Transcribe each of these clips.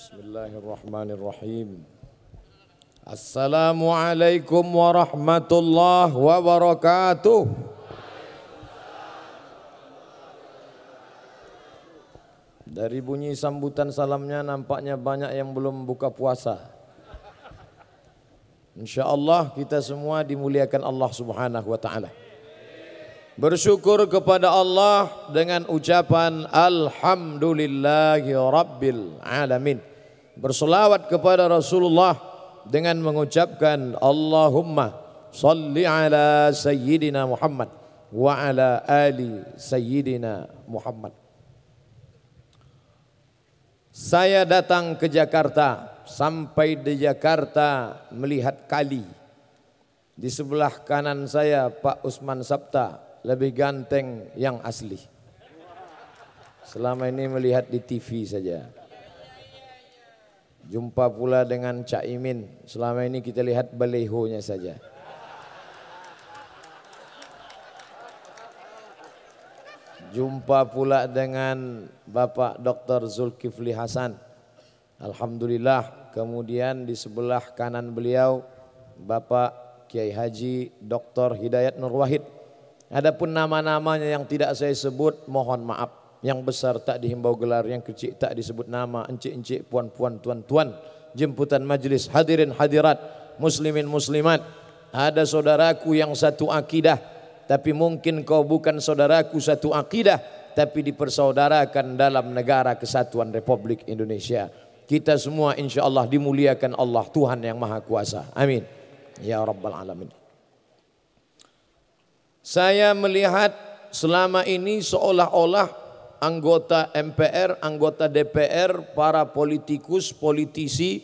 Bismillahirrahmanirrahim. Assalamualaikum warahmatullahi wabarakatuh. Dari bunyi sambutan salamnya nampaknya banyak yang belum buka puasa. Insya Allah kita semua dimuliakan Allah subhanahu wa ta'ala. Bersyukur kepada Allah dengan ucapan Alhamdulillahi Rabbil Alamin bersolawat kepada Rasulullah dengan mengucapkan Allahumma salli ala sayyidina Muhammad wa ala ali sayyidina Muhammad. Saya datang ke Jakarta, sampai di Jakarta melihat kali. Di sebelah kanan saya Pak Usman Sabta, lebih ganteng yang asli. Selama ini melihat di TV saja. Jumpa pula dengan Cak Imin. Selama ini kita lihat balihonya saja. Jumpa pula dengan Bapak Dr. Zulkifli Hasan. Alhamdulillah. Kemudian di sebelah kanan beliau Bapak Kiai Haji Dr. Hidayat Nur Wahid. Adapun nama-namanya yang tidak saya sebut mohon maaf. Yang besar tak dihimbau gelar, yang kecil tak disebut nama, encik-encik, puan-puan, tuan-tuan. Jemputan majlis, hadirin hadirat, muslimin muslimat. Ada saudaraku yang satu akidah, tapi mungkin kau bukan saudaraku satu akidah, tapi dipersaudarakan dalam negara kesatuan Republik Indonesia. Kita semua insya Allah dimuliakan Allah Tuhan yang Maha Kuasa. Amin. Ya Rabbal Alamin. Saya melihat selama ini seolah-olah anggota MPR, anggota DPR, para politikus, politisi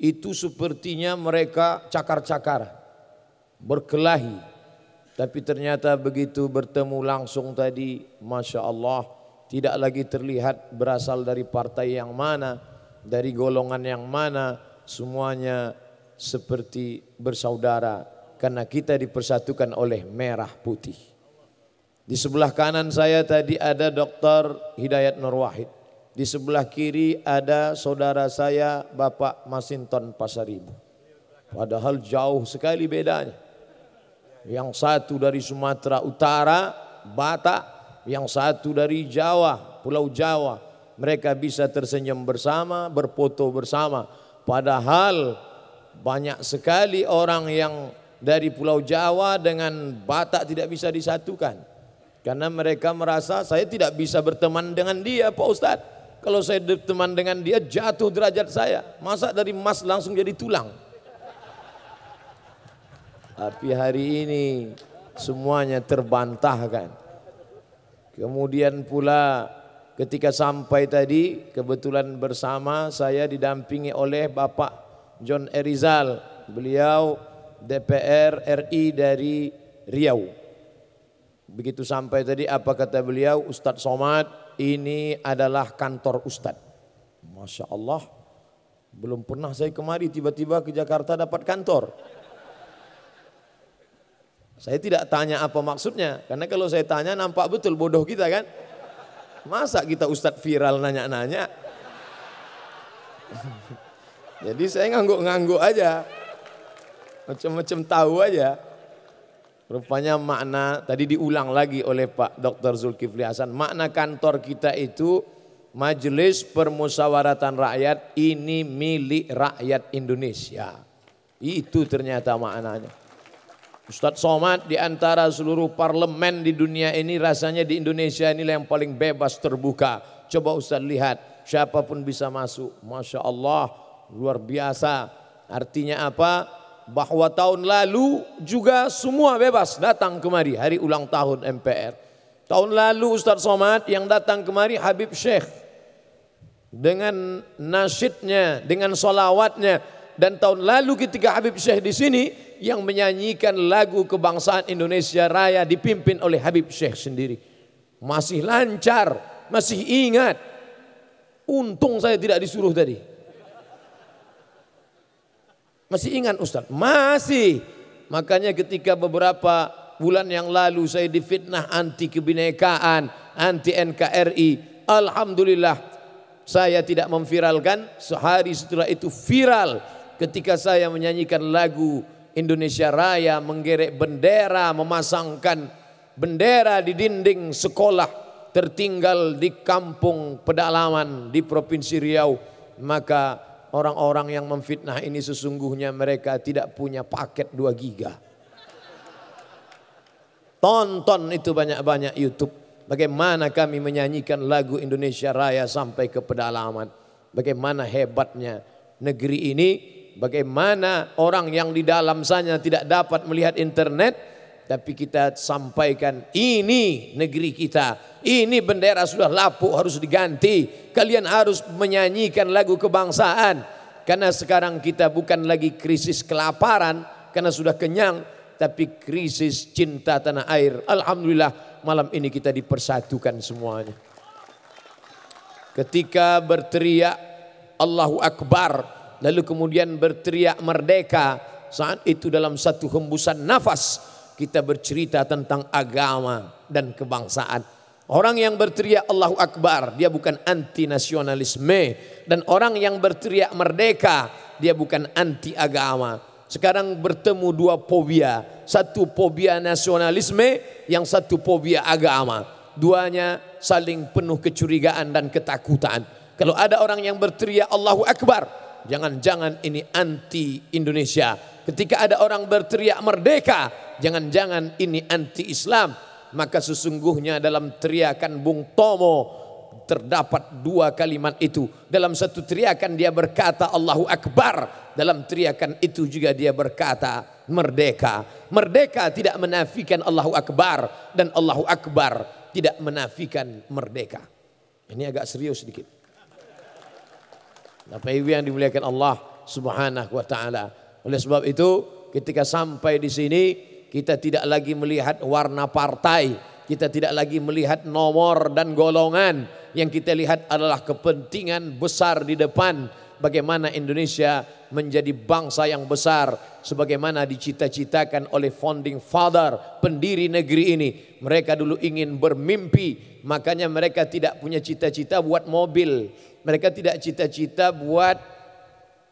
itu sepertinya mereka cakar-cakar, berkelahi. Tapi ternyata begitu bertemu langsung tadi, Masya Allah tidak lagi terlihat berasal dari partai yang mana, dari golongan yang mana, semuanya seperti bersaudara karena kita dipersatukan oleh merah putih. Di sebelah kanan saya tadi ada Dr. Hidayat Nur Wahid. Di sebelah kiri ada saudara saya Bapak Masinton Pasaribu. Padahal jauh sekali bedanya. Yang satu dari Sumatera Utara, Batak, yang satu dari Jawa, Pulau Jawa. Mereka bisa tersenyum bersama, berfoto bersama. Padahal banyak sekali orang yang dari Pulau Jawa dengan Batak tidak bisa disatukan. Karena mereka merasa saya tidak bisa berteman dengan dia Pak Ustadz. Kalau saya berteman dengan dia jatuh derajat saya. Masa dari emas langsung jadi tulang. Tapi hari ini semuanya terbantahkan. Kemudian pula ketika sampai tadi kebetulan bersama saya didampingi oleh Bapak John Erizal. Beliau DPR RI dari Riau. Begitu sampai tadi apa kata beliau Ustadz Somad ini adalah kantor Ustadz. Masya Allah belum pernah saya kemari tiba-tiba ke Jakarta dapat kantor. Saya tidak tanya apa maksudnya karena kalau saya tanya nampak betul bodoh kita kan. Masa kita Ustadz viral nanya-nanya. Jadi saya ngangguk-ngangguk aja. Macam-macam tahu aja. Rupanya makna tadi diulang lagi oleh Pak Dr. Zulkifli Hasan, makna kantor kita itu Majelis permusawaratan Rakyat ini milik rakyat Indonesia. Itu ternyata maknanya. Ustadz Somad di antara seluruh parlemen di dunia ini rasanya di Indonesia inilah yang paling bebas terbuka. Coba Ustadz lihat, siapapun bisa masuk. Masya Allah, luar biasa. Artinya apa? bahwa tahun lalu juga semua bebas datang kemari hari ulang tahun MPR. Tahun lalu Ustaz Somad yang datang kemari Habib Syekh dengan nasyidnya, dengan solawatnya. Dan tahun lalu ketika Habib Syekh di sini yang menyanyikan lagu kebangsaan Indonesia Raya dipimpin oleh Habib Syekh sendiri. Masih lancar, masih ingat. Untung saya tidak disuruh tadi. Masih ingat Ustaz? Masih. Makanya ketika beberapa bulan yang lalu saya difitnah anti kebinekaan, anti NKRI. Alhamdulillah saya tidak memviralkan, sehari setelah itu viral ketika saya menyanyikan lagu Indonesia Raya, menggerek bendera, memasangkan bendera di dinding sekolah tertinggal di kampung pedalaman di Provinsi Riau, maka orang-orang yang memfitnah ini sesungguhnya mereka tidak punya paket 2 giga. Tonton itu banyak-banyak YouTube. Bagaimana kami menyanyikan lagu Indonesia Raya sampai ke pedalaman. Bagaimana hebatnya negeri ini. Bagaimana orang yang di dalam sana tidak dapat melihat internet tapi kita sampaikan ini negeri kita, ini bendera sudah lapuk harus diganti. Kalian harus menyanyikan lagu kebangsaan karena sekarang kita bukan lagi krisis kelaparan karena sudah kenyang, tapi krisis cinta tanah air. Alhamdulillah malam ini kita dipersatukan semuanya. Ketika berteriak Allahu Akbar, lalu kemudian berteriak merdeka, saat itu dalam satu hembusan nafas kita bercerita tentang agama dan kebangsaan. Orang yang berteriak Allahu Akbar, dia bukan anti nasionalisme dan orang yang berteriak merdeka, dia bukan anti agama. Sekarang bertemu dua fobia, satu fobia nasionalisme, yang satu fobia agama. Duanya saling penuh kecurigaan dan ketakutan. Kalau ada orang yang berteriak Allahu Akbar, jangan-jangan ini anti Indonesia. Ketika ada orang berteriak merdeka, jangan-jangan ini anti-Islam. Maka sesungguhnya dalam teriakan Bung Tomo terdapat dua kalimat itu. Dalam satu teriakan dia berkata Allahu Akbar. Dalam teriakan itu juga dia berkata merdeka. Merdeka tidak menafikan Allahu Akbar. Dan Allahu Akbar tidak menafikan merdeka. Ini agak serius sedikit. Bapak Ibu yang dimuliakan Allah subhanahu wa ta'ala. Oleh sebab itu ketika sampai di sini kita tidak lagi melihat warna partai, kita tidak lagi melihat nomor dan golongan. Yang kita lihat adalah kepentingan besar di depan. Bagaimana Indonesia menjadi bangsa yang besar. Sebagaimana dicita-citakan oleh founding father pendiri negeri ini. Mereka dulu ingin bermimpi. Makanya mereka tidak punya cita-cita buat mobil. Mereka tidak cita-cita buat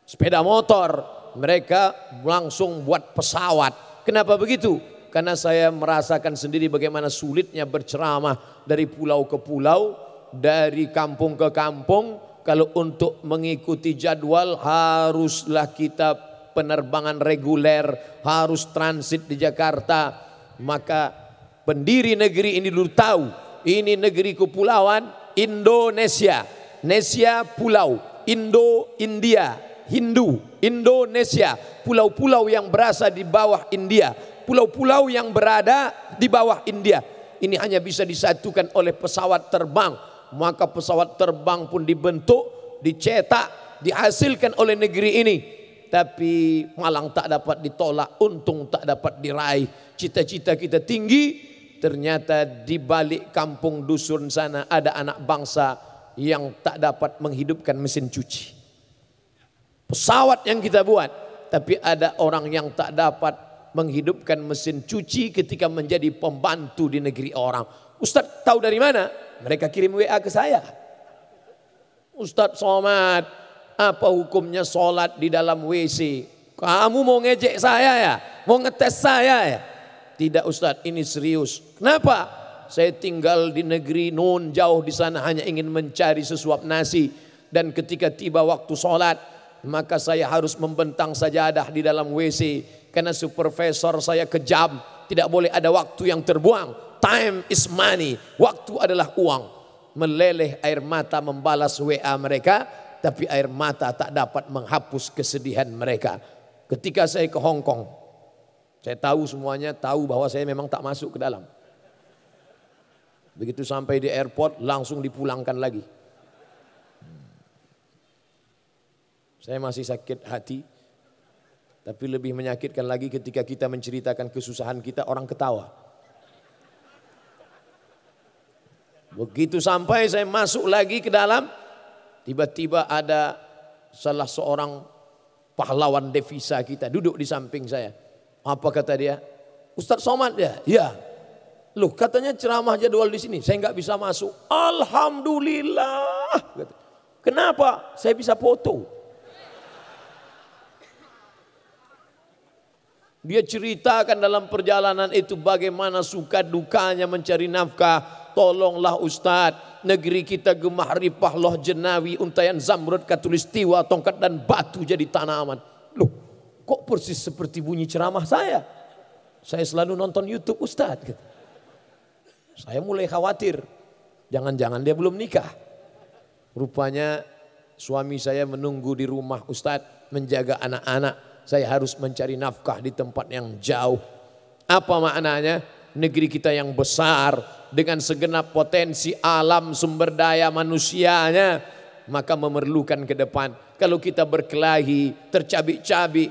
sepeda motor. Mereka langsung buat pesawat Kenapa begitu? Karena saya merasakan sendiri bagaimana sulitnya berceramah dari pulau ke pulau, dari kampung ke kampung. Kalau untuk mengikuti jadwal haruslah kita penerbangan reguler, harus transit di Jakarta. Maka pendiri negeri ini dulu tahu, ini negeri kepulauan Indonesia. Nesia pulau, Indo India, Hindu, Indonesia, pulau-pulau yang berasa di bawah India, pulau-pulau yang berada di bawah India. Ini hanya bisa disatukan oleh pesawat terbang. Maka pesawat terbang pun dibentuk, dicetak, dihasilkan oleh negeri ini. Tapi malang tak dapat ditolak, untung tak dapat diraih. Cita-cita kita tinggi, ternyata di balik kampung dusun sana ada anak bangsa yang tak dapat menghidupkan mesin cuci pesawat yang kita buat, tapi ada orang yang tak dapat menghidupkan mesin cuci ketika menjadi pembantu di negeri orang. Ustadz tahu dari mana? Mereka kirim WA ke saya. Ustadz Somad, apa hukumnya sholat di dalam WC? Kamu mau ngejek saya ya? Mau ngetes saya ya? Tidak Ustadz, ini serius. Kenapa? Saya tinggal di negeri Nun, jauh di sana hanya ingin mencari sesuap nasi. Dan ketika tiba waktu sholat, maka saya harus membentang sajadah di dalam WC karena supervisor saya kejam, tidak boleh ada waktu yang terbuang. Time is money, waktu adalah uang. Meleleh air mata membalas WA mereka, tapi air mata tak dapat menghapus kesedihan mereka. Ketika saya ke Hong Kong, saya tahu semuanya tahu bahwa saya memang tak masuk ke dalam. Begitu sampai di airport langsung dipulangkan lagi. Saya masih sakit hati. Tapi lebih menyakitkan lagi ketika kita menceritakan kesusahan kita orang ketawa. Begitu sampai saya masuk lagi ke dalam, tiba-tiba ada salah seorang pahlawan devisa kita duduk di samping saya. Apa kata dia? Ustadz Somad ya? Iya. Loh katanya ceramah jadwal di sini, saya nggak bisa masuk. Alhamdulillah. Kenapa? Saya bisa foto. Dia ceritakan dalam perjalanan itu bagaimana suka dukanya mencari nafkah. Tolonglah Ustadz, negeri kita gemah ripah loh jenawi, untayan zamrud katulistiwa, tongkat dan batu jadi tanaman. Loh, kok persis seperti bunyi ceramah saya? Saya selalu nonton Youtube Ustadz. Gitu. Saya mulai khawatir, jangan-jangan dia belum nikah. Rupanya suami saya menunggu di rumah Ustadz menjaga anak-anak saya harus mencari nafkah di tempat yang jauh. Apa maknanya? Negeri kita yang besar dengan segenap potensi alam sumber daya manusianya maka memerlukan ke depan. Kalau kita berkelahi, tercabik-cabik,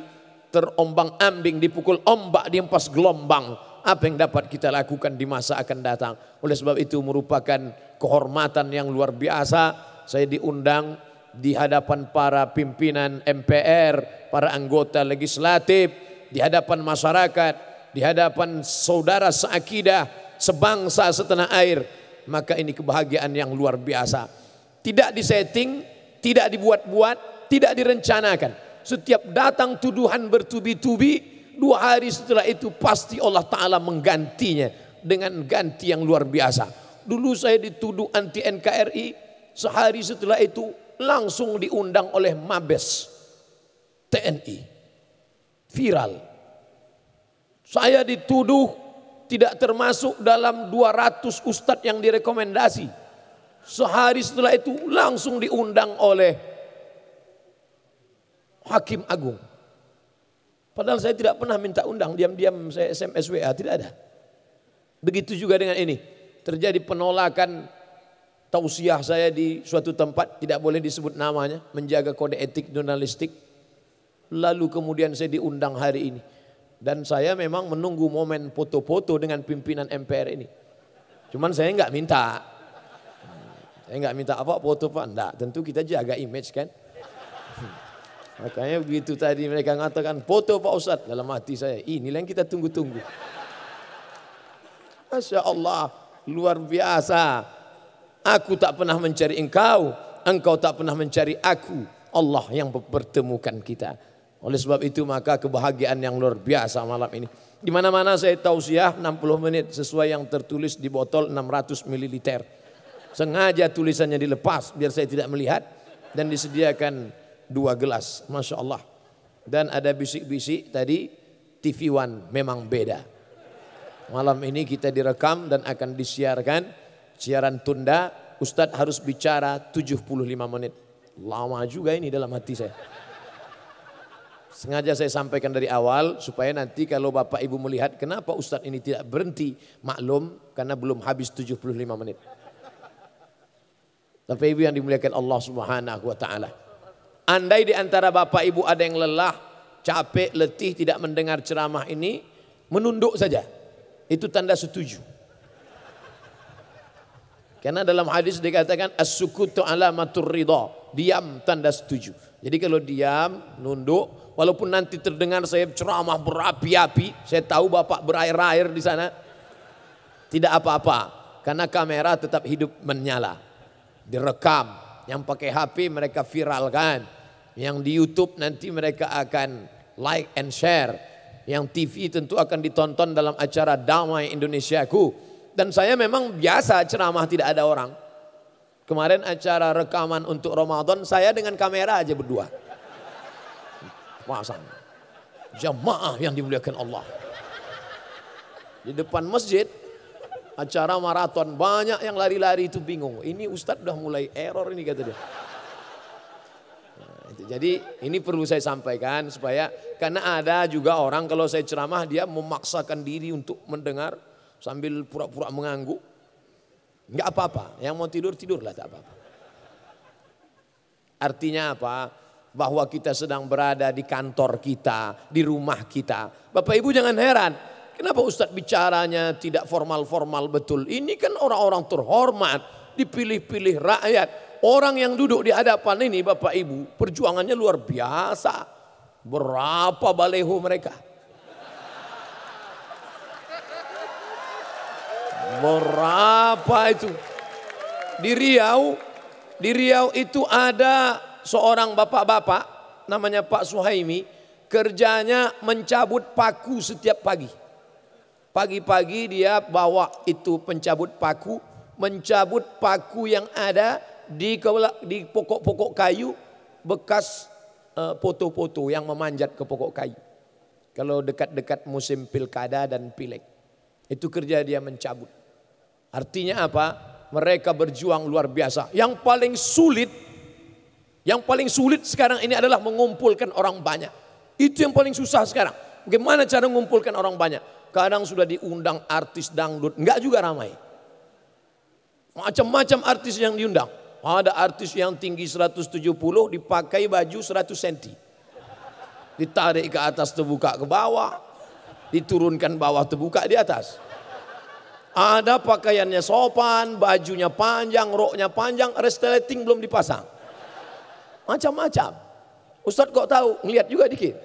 terombang-ambing, dipukul ombak, diempas gelombang, apa yang dapat kita lakukan di masa akan datang? Oleh sebab itu merupakan kehormatan yang luar biasa saya diundang di hadapan para pimpinan MPR, para anggota legislatif, di hadapan masyarakat, di hadapan saudara seakidah, sebangsa setanah air, maka ini kebahagiaan yang luar biasa. Tidak disetting, tidak dibuat-buat, tidak direncanakan. Setiap datang tuduhan bertubi-tubi, dua hari setelah itu pasti Allah Ta'ala menggantinya dengan ganti yang luar biasa. Dulu saya dituduh anti NKRI, sehari setelah itu langsung diundang oleh Mabes TNI. Viral. Saya dituduh tidak termasuk dalam 200 ustadz yang direkomendasi. Sehari setelah itu langsung diundang oleh Hakim Agung. Padahal saya tidak pernah minta undang, diam-diam saya SMS WA, tidak ada. Begitu juga dengan ini, terjadi penolakan tausiah saya di suatu tempat tidak boleh disebut namanya menjaga kode etik jurnalistik lalu kemudian saya diundang hari ini dan saya memang menunggu momen foto-foto dengan pimpinan MPR ini cuman saya nggak minta saya nggak minta apa foto pak enggak tentu kita jaga image kan makanya begitu tadi mereka mengatakan foto Pak Ustadz dalam hati saya inilah yang kita tunggu-tunggu Masya Allah luar biasa Aku tak pernah mencari engkau, engkau tak pernah mencari aku. Allah yang mempertemukan kita. Oleh sebab itu maka kebahagiaan yang luar biasa malam ini. Di mana-mana saya tahu tausiah 60 menit sesuai yang tertulis di botol 600 ml. Sengaja tulisannya dilepas biar saya tidak melihat dan disediakan dua gelas. Masya Allah. Dan ada bisik-bisik tadi TV One memang beda. Malam ini kita direkam dan akan disiarkan Siaran tunda, Ustadz harus bicara 75 menit. Lama juga ini dalam hati saya. Sengaja saya sampaikan dari awal supaya nanti kalau Bapak Ibu melihat kenapa Ustadz ini tidak berhenti maklum karena belum habis 75 menit. Tapi Ibu yang dimuliakan Allah Subhanahu wa taala. Andai di antara Bapak Ibu ada yang lelah, capek, letih tidak mendengar ceramah ini, menunduk saja. Itu tanda setuju. Karena dalam hadis dikatakan as-sukutu alamatur ridha. Diam tanda setuju. Jadi kalau diam, nunduk, walaupun nanti terdengar saya ceramah berapi-api, saya tahu Bapak berair-air di sana. Tidak apa-apa, karena kamera tetap hidup menyala. Direkam, yang pakai HP mereka viralkan. Yang di YouTube nanti mereka akan like and share. Yang TV tentu akan ditonton dalam acara Damai Indonesiaku dan saya memang biasa ceramah tidak ada orang. Kemarin acara rekaman untuk Ramadan saya dengan kamera aja berdua. Masa. Jamaah yang dimuliakan Allah. Di depan masjid acara maraton banyak yang lari-lari itu bingung. Ini Ustadz udah mulai error ini kata dia. Nah, jadi ini perlu saya sampaikan supaya karena ada juga orang kalau saya ceramah dia memaksakan diri untuk mendengar sambil pura-pura mengangguk. Enggak apa-apa, yang mau tidur tidurlah tak apa-apa. Artinya apa? Bahwa kita sedang berada di kantor kita, di rumah kita. Bapak Ibu jangan heran, kenapa Ustadz bicaranya tidak formal-formal betul. Ini kan orang-orang terhormat, dipilih-pilih rakyat. Orang yang duduk di hadapan ini Bapak Ibu, perjuangannya luar biasa. Berapa baleho mereka? Merapa itu. Di Riau, di Riau itu ada seorang bapak-bapak namanya Pak Suhaimi. Kerjanya mencabut paku setiap pagi. Pagi-pagi dia bawa itu pencabut paku. Mencabut paku yang ada di pokok-pokok kayu bekas eh, foto-foto yang memanjat ke pokok kayu. Kalau dekat-dekat musim pilkada dan pilek. Itu kerja dia mencabut. Artinya apa? Mereka berjuang luar biasa. Yang paling sulit, yang paling sulit sekarang ini adalah mengumpulkan orang banyak. Itu yang paling susah sekarang. Bagaimana cara mengumpulkan orang banyak? Kadang sudah diundang artis dangdut, enggak juga ramai. Macam-macam artis yang diundang. Ada artis yang tinggi 170 dipakai baju 100 cm. Ditarik ke atas terbuka ke bawah. Diturunkan bawah terbuka di atas. Ada pakaiannya sopan, bajunya panjang, roknya panjang, resleting belum dipasang. Macam-macam. Ustadz kok tahu? Ngeliat juga dikit.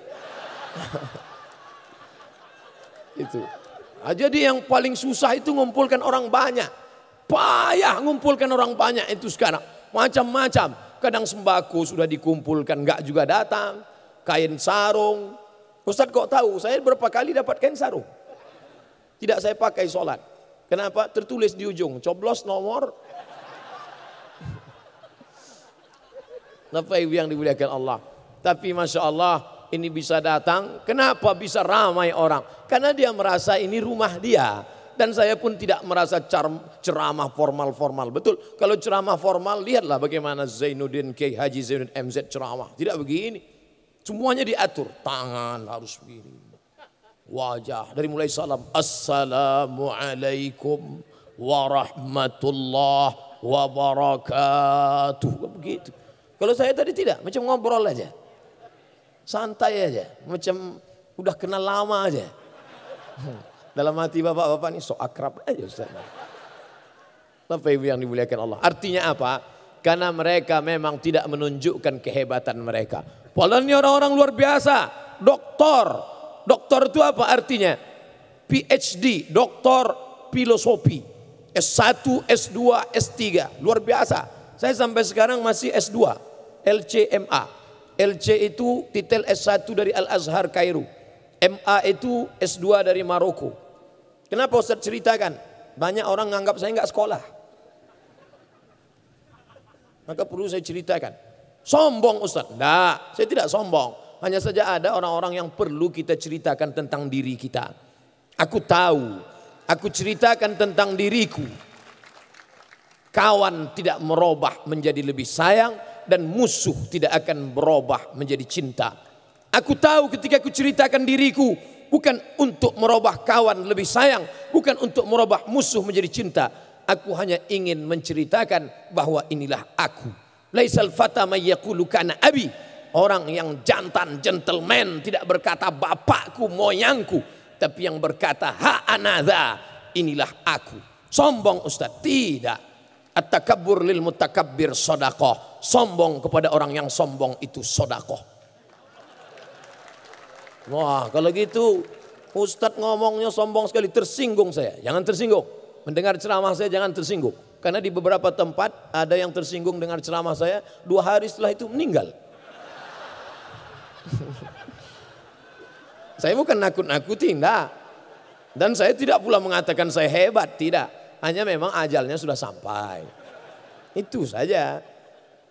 itu. Nah, jadi yang paling susah itu ngumpulkan orang banyak. Payah ngumpulkan orang banyak itu sekarang. Macam-macam. Kadang sembako sudah dikumpulkan nggak juga datang. Kain sarung. Ustadz kok tahu saya berapa kali dapat kain sarung. Tidak saya pakai sholat. Kenapa? Tertulis di ujung, coblos nomor. Napa yang dimuliakan Allah. Tapi Masya Allah ini bisa datang. Kenapa bisa ramai orang? Karena dia merasa ini rumah dia. Dan saya pun tidak merasa ceramah formal-formal. Betul, kalau ceramah formal lihatlah bagaimana Zainuddin K. Haji Zainuddin MZ ceramah. Tidak begini. Semuanya diatur. Tangan harus begini wajah dari mulai salam assalamualaikum warahmatullah wabarakatuh begitu kalau saya tadi tidak macam ngobrol aja santai aja macam udah kenal lama aja dalam hati bapak-bapak ini so akrab aja Ustaz Tapi Ibu yang dimuliakan Allah artinya apa karena mereka memang tidak menunjukkan kehebatan mereka Polanya orang-orang luar biasa doktor Doktor itu apa artinya? PhD, doktor filosofi. S1, S2, S3. Luar biasa. Saya sampai sekarang masih S2. LCMA. LC itu titel S1 dari Al-Azhar Kairo. MA itu S2 dari Maroko. Kenapa Ustaz ceritakan? Banyak orang menganggap saya nggak sekolah. Maka perlu saya ceritakan. Sombong Ustaz. Enggak, saya tidak sombong. Hanya saja ada orang-orang yang perlu kita ceritakan tentang diri kita. Aku tahu, aku ceritakan tentang diriku. Kawan tidak merubah menjadi lebih sayang dan musuh tidak akan berubah menjadi cinta. Aku tahu ketika aku ceritakan diriku bukan untuk merubah kawan lebih sayang, bukan untuk merubah musuh menjadi cinta. Aku hanya ingin menceritakan bahwa inilah aku. Laisal fata yaqulu kana abi Orang yang jantan, gentleman, tidak berkata bapakku, moyangku. Tapi yang berkata ha anaza inilah aku. Sombong Ustaz, tidak. At-takabbur lil mutakabbir sodakoh. Sombong kepada orang yang sombong itu sodako. Wah kalau gitu ustaz ngomongnya sombong sekali, tersinggung saya. Jangan tersinggung. Mendengar ceramah saya jangan tersinggung. Karena di beberapa tempat ada yang tersinggung dengan ceramah saya, dua hari setelah itu meninggal. saya bukan nakut-nakuti, enggak. Dan saya tidak pula mengatakan saya hebat, tidak. Hanya memang ajalnya sudah sampai. Itu saja.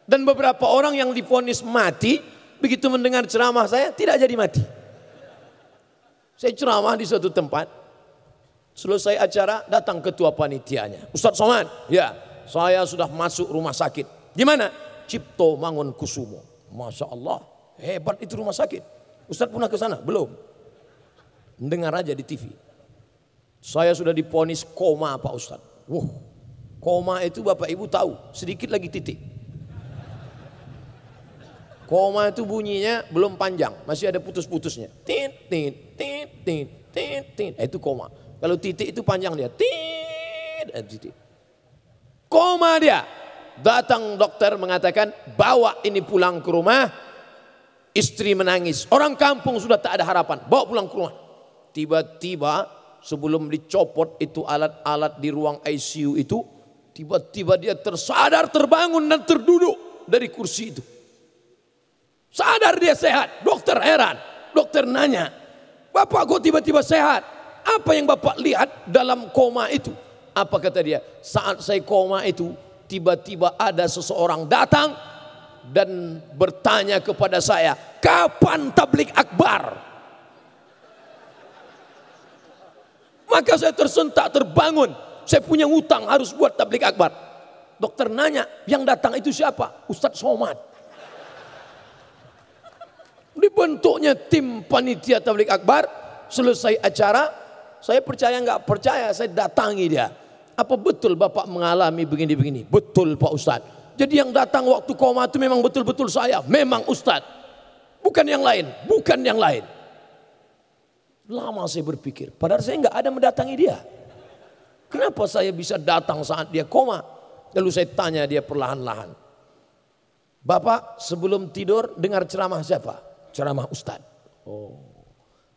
Dan beberapa orang yang difonis mati, begitu mendengar ceramah saya tidak jadi mati. Saya ceramah di suatu tempat, selesai acara datang ketua panitianya. Ustadz Somad, ya saya sudah masuk rumah sakit. Di mana? Cipto Mangun Kusumo. Masya Allah. Hebat itu rumah sakit. Ustadz pernah ke sana? Belum. Dengar aja di TV. Saya sudah diponis koma Pak Ustadz. Wow, koma itu Bapak Ibu tahu, sedikit lagi titik. Koma itu bunyinya belum panjang, masih ada putus-putusnya. tin tin tin tin tin tin nah, itu koma. Kalau titik itu panjang dia. tin eh, titik. Koma dia. Datang dokter mengatakan, bawa ini pulang ke rumah, Istri menangis. Orang kampung sudah tak ada harapan. Bawa pulang ke rumah. Tiba-tiba sebelum dicopot itu alat-alat di ruang ICU itu. Tiba-tiba dia tersadar, terbangun dan terduduk dari kursi itu. Sadar dia sehat. Dokter heran. Dokter nanya. Bapak kok tiba-tiba sehat? Apa yang bapak lihat dalam koma itu? Apa kata dia? Saat saya koma itu tiba-tiba ada seseorang datang dan bertanya kepada saya, "Kapan tablik akbar?" Maka saya tersentak, terbangun. Saya punya utang harus buat tablik akbar. Dokter nanya, "Yang datang itu siapa?" Ustadz Somad. Dibentuknya tim panitia tablik akbar, selesai acara, saya percaya nggak percaya, saya datangi dia. Apa betul Bapak mengalami begini-begini? Betul Pak Ustadz jadi yang datang waktu koma itu memang betul-betul saya, memang Ustadz. Bukan yang lain, bukan yang lain. Lama saya berpikir, padahal saya nggak ada mendatangi dia. Kenapa saya bisa datang saat dia koma? Lalu saya tanya dia perlahan-lahan. Bapak sebelum tidur dengar ceramah siapa? Ceramah Ustadz. Oh.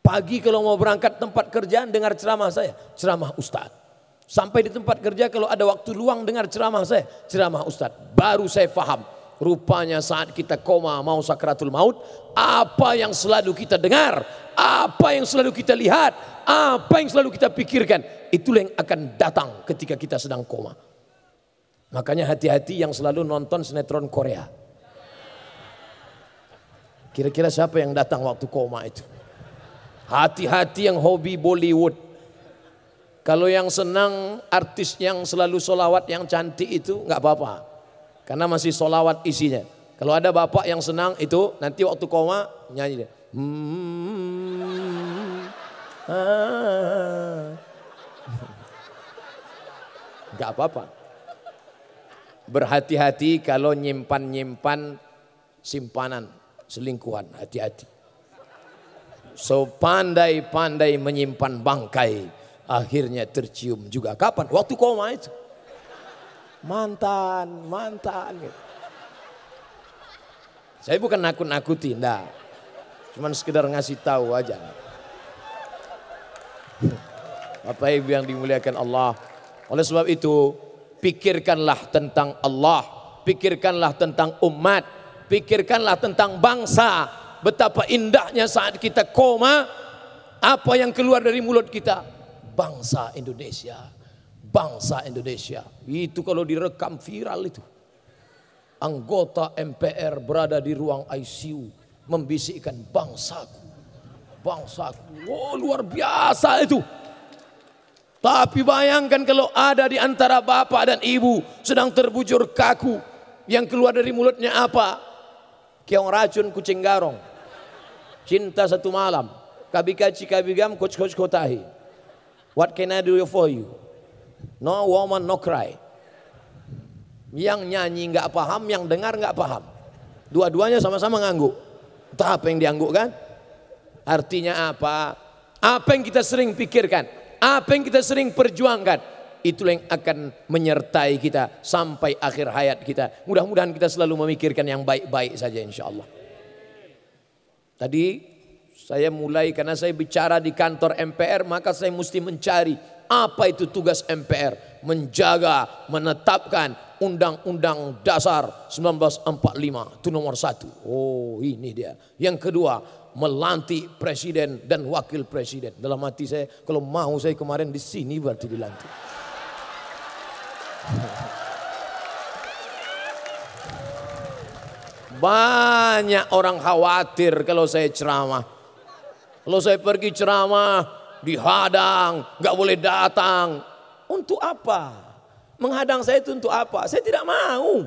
Pagi kalau mau berangkat tempat kerjaan dengar ceramah saya, ceramah Ustadz. Sampai di tempat kerja kalau ada waktu luang dengar ceramah saya, ceramah Ustadz. Baru saya faham. Rupanya saat kita koma mau sakratul maut, apa yang selalu kita dengar, apa yang selalu kita lihat, apa yang selalu kita pikirkan, itulah yang akan datang ketika kita sedang koma. Makanya hati-hati yang selalu nonton sinetron Korea. Kira-kira siapa yang datang waktu koma itu? Hati-hati yang hobi Bollywood. Kalau yang senang artis yang selalu solawat yang cantik itu nggak apa-apa. Karena masih solawat isinya. Kalau ada bapak yang senang itu nanti waktu koma nyanyi dia. Hmm, ah. apa-apa. Berhati-hati kalau nyimpan-nyimpan simpanan selingkuhan. Hati-hati. So pandai-pandai menyimpan bangkai Akhirnya tercium juga. Kapan? Waktu koma itu. Mantan, mantan. Gitu. Saya bukan nakut-nakuti, enggak. Cuman sekedar ngasih tahu aja. Bapak Ibu yang dimuliakan Allah. Oleh sebab itu, pikirkanlah tentang Allah. Pikirkanlah tentang umat. Pikirkanlah tentang bangsa. Betapa indahnya saat kita koma. Apa yang keluar dari mulut kita bangsa Indonesia. Bangsa Indonesia. Itu kalau direkam viral itu. Anggota MPR berada di ruang ICU membisikkan bangsaku. Bangsaku. Oh, luar biasa itu. Tapi bayangkan kalau ada di antara bapak dan ibu sedang terbujur kaku. Yang keluar dari mulutnya apa? Keong racun kucing garong. Cinta satu malam. Kabikaci kabigam kocok kocok kotahi. What can I do for you? No woman, no cry. Yang nyanyi nggak paham, yang dengar nggak paham. Dua-duanya sama-sama ngangguk. Entah apa yang diangguk kan? Artinya apa? Apa yang kita sering pikirkan? Apa yang kita sering perjuangkan? Itulah yang akan menyertai kita sampai akhir hayat kita. Mudah-mudahan kita selalu memikirkan yang baik-baik saja insya Allah. Tadi saya mulai karena saya bicara di kantor MPR maka saya mesti mencari apa itu tugas MPR. Menjaga, menetapkan undang-undang dasar 1945 itu nomor satu. Oh ini dia. Yang kedua melantik presiden dan wakil presiden. Dalam hati saya kalau mau saya kemarin di sini berarti dilantik. Banyak orang khawatir kalau saya ceramah. Kalau saya pergi ceramah, dihadang, nggak boleh datang. Untuk apa? Menghadang saya itu untuk apa? Saya tidak mau.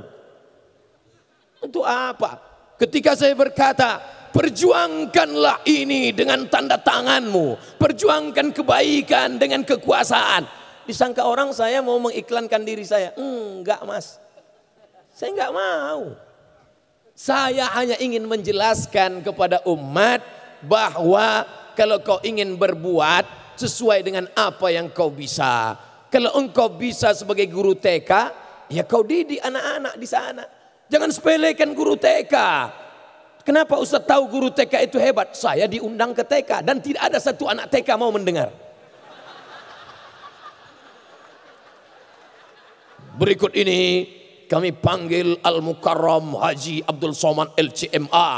Untuk apa? Ketika saya berkata, perjuangkanlah ini dengan tanda tanganmu. Perjuangkan kebaikan dengan kekuasaan. Disangka orang saya mau mengiklankan diri saya. Enggak mas, saya enggak mau. Saya hanya ingin menjelaskan kepada umat bahwa kalau kau ingin berbuat sesuai dengan apa yang kau bisa. Kalau engkau bisa sebagai guru TK, ya kau didik anak-anak di sana. Jangan sepelekan guru TK. Kenapa Ustaz tahu guru TK itu hebat? Saya diundang ke TK dan tidak ada satu anak TK mau mendengar. Berikut ini kami panggil Al-Mukarram Haji Abdul Somad LCMA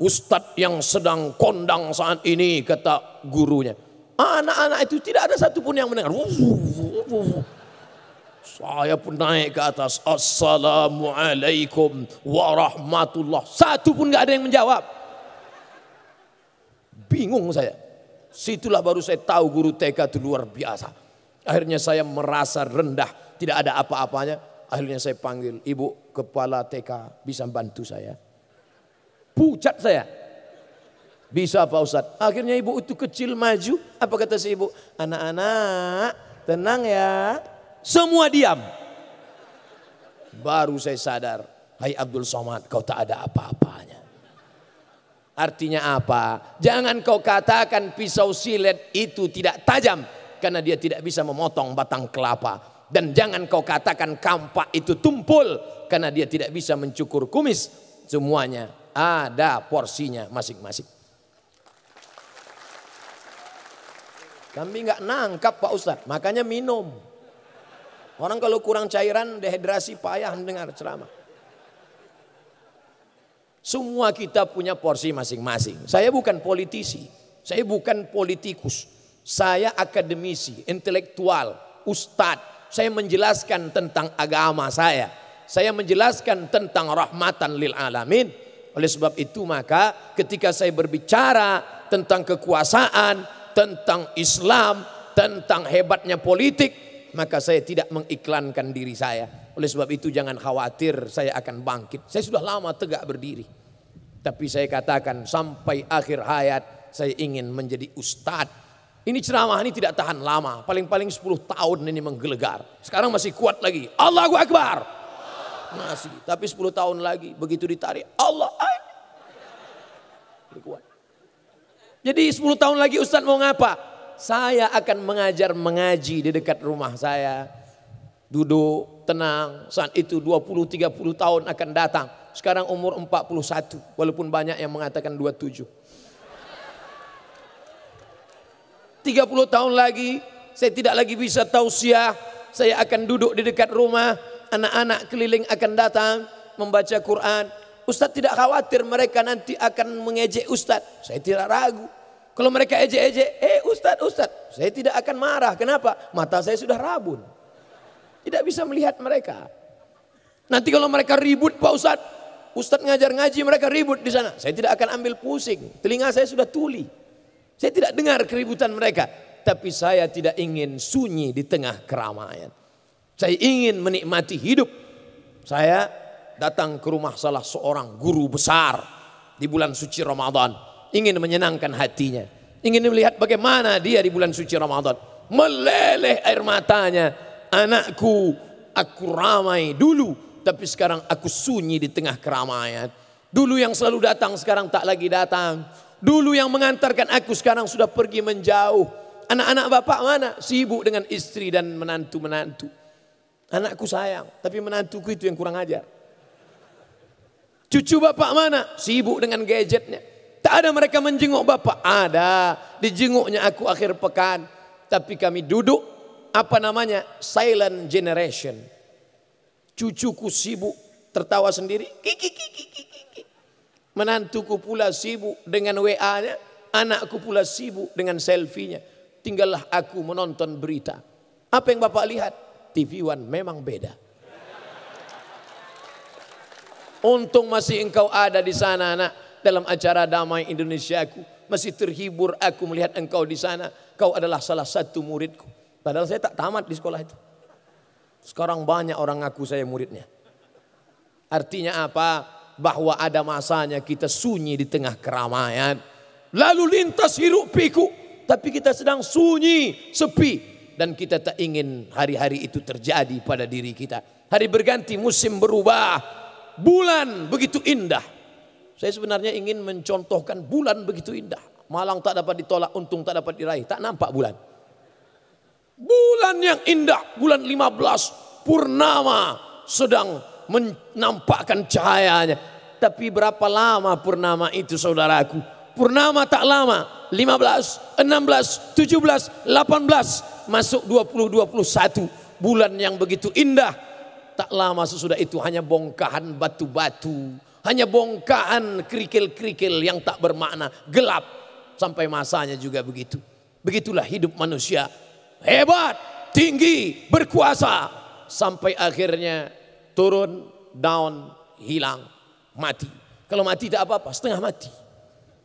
ustadz yang sedang kondang saat ini kata gurunya. Anak-anak itu tidak ada satupun yang mendengar. Saya pun naik ke atas. Assalamualaikum warahmatullah. Satu pun gak ada yang menjawab. Bingung saya. Situlah baru saya tahu guru TK itu luar biasa. Akhirnya saya merasa rendah. Tidak ada apa-apanya. Akhirnya saya panggil ibu kepala TK bisa bantu saya. Pucat saya. Bisa Pak Ustadz. Akhirnya ibu itu kecil maju. Apa kata si ibu? Anak-anak tenang ya. Semua diam. Baru saya sadar. Hai Abdul Somad kau tak ada apa-apanya. Artinya apa? Jangan kau katakan pisau silet itu tidak tajam. Karena dia tidak bisa memotong batang kelapa. Dan jangan kau katakan kampak itu tumpul. Karena dia tidak bisa mencukur kumis. Semuanya ada porsinya masing-masing. Kami nggak nangkap Pak Ustadz, makanya minum. Orang kalau kurang cairan dehidrasi payah mendengar ceramah. Semua kita punya porsi masing-masing. Saya bukan politisi, saya bukan politikus. Saya akademisi, intelektual, ustadz. Saya menjelaskan tentang agama saya. Saya menjelaskan tentang rahmatan lil alamin oleh sebab itu maka ketika saya berbicara tentang kekuasaan, tentang Islam, tentang hebatnya politik, maka saya tidak mengiklankan diri saya. Oleh sebab itu jangan khawatir saya akan bangkit. Saya sudah lama tegak berdiri. Tapi saya katakan sampai akhir hayat saya ingin menjadi ustadz. Ini ceramah ini tidak tahan lama. Paling-paling 10 tahun ini menggelegar. Sekarang masih kuat lagi. Allahu Akbar. Masih. Tapi 10 tahun lagi begitu ditarik Allah kuat. Jadi 10 tahun lagi Ustadz mau ngapa? Saya akan mengajar mengaji di dekat rumah saya. Duduk, tenang. Saat itu 20-30 tahun akan datang. Sekarang umur 41. Walaupun banyak yang mengatakan 27. 30 tahun lagi saya tidak lagi bisa tausiah. Saya akan duduk di dekat rumah anak-anak keliling akan datang membaca Quran. Ustadz tidak khawatir mereka nanti akan mengejek Ustadz. Saya tidak ragu. Kalau mereka ejek-ejek, eh Ustadz, Ustadz. Saya tidak akan marah. Kenapa? Mata saya sudah rabun. Tidak bisa melihat mereka. Nanti kalau mereka ribut Pak Ustadz. Ustadz ngajar ngaji mereka ribut di sana. Saya tidak akan ambil pusing. Telinga saya sudah tuli. Saya tidak dengar keributan mereka. Tapi saya tidak ingin sunyi di tengah keramaian. Saya ingin menikmati hidup. Saya datang ke rumah salah seorang guru besar di bulan suci Ramadan. Ingin menyenangkan hatinya. Ingin melihat bagaimana dia di bulan suci Ramadan. Meleleh air matanya. Anakku, aku ramai dulu. Tapi sekarang aku sunyi di tengah keramaian. Dulu yang selalu datang sekarang tak lagi datang. Dulu yang mengantarkan aku sekarang sudah pergi menjauh. Anak-anak bapak mana? Sibuk dengan istri dan menantu-menantu. Anakku sayang, tapi menantuku itu yang kurang ajar. Cucu bapak mana? Sibuk dengan gadgetnya. Tak ada mereka menjenguk bapak. Ada. Dijenguknya aku akhir pekan. Tapi kami duduk. Apa namanya? Silent generation. Cucuku sibuk tertawa sendiri. Menantuku pula sibuk dengan WA-nya. Anakku pula sibuk dengan selfie-nya. Tinggallah aku menonton berita. Apa yang bapak lihat? TV One memang beda. Untung masih engkau ada di sana anak. Dalam acara damai Indonesia aku. Masih terhibur aku melihat engkau di sana. Kau adalah salah satu muridku. Padahal saya tak tamat di sekolah itu. Sekarang banyak orang ngaku saya muridnya. Artinya apa? Bahwa ada masanya kita sunyi di tengah keramaian. Lalu lintas hiruk piku. Tapi kita sedang sunyi, sepi dan kita tak ingin hari-hari itu terjadi pada diri kita. Hari berganti, musim berubah, bulan begitu indah. Saya sebenarnya ingin mencontohkan bulan begitu indah. Malang tak dapat ditolak, untung tak dapat diraih, tak nampak bulan. Bulan yang indah, bulan 15 purnama sedang menampakkan cahayanya. Tapi berapa lama purnama itu saudaraku? Purnama tak lama, 15, 16, 17, 18, masuk 2021 bulan yang begitu indah. Tak lama sesudah itu hanya bongkahan batu-batu, hanya bongkahan kerikil-kerikil yang tak bermakna, gelap sampai masanya juga begitu. Begitulah hidup manusia. Hebat, tinggi, berkuasa sampai akhirnya turun, down, hilang, mati. Kalau mati tak apa-apa, setengah mati.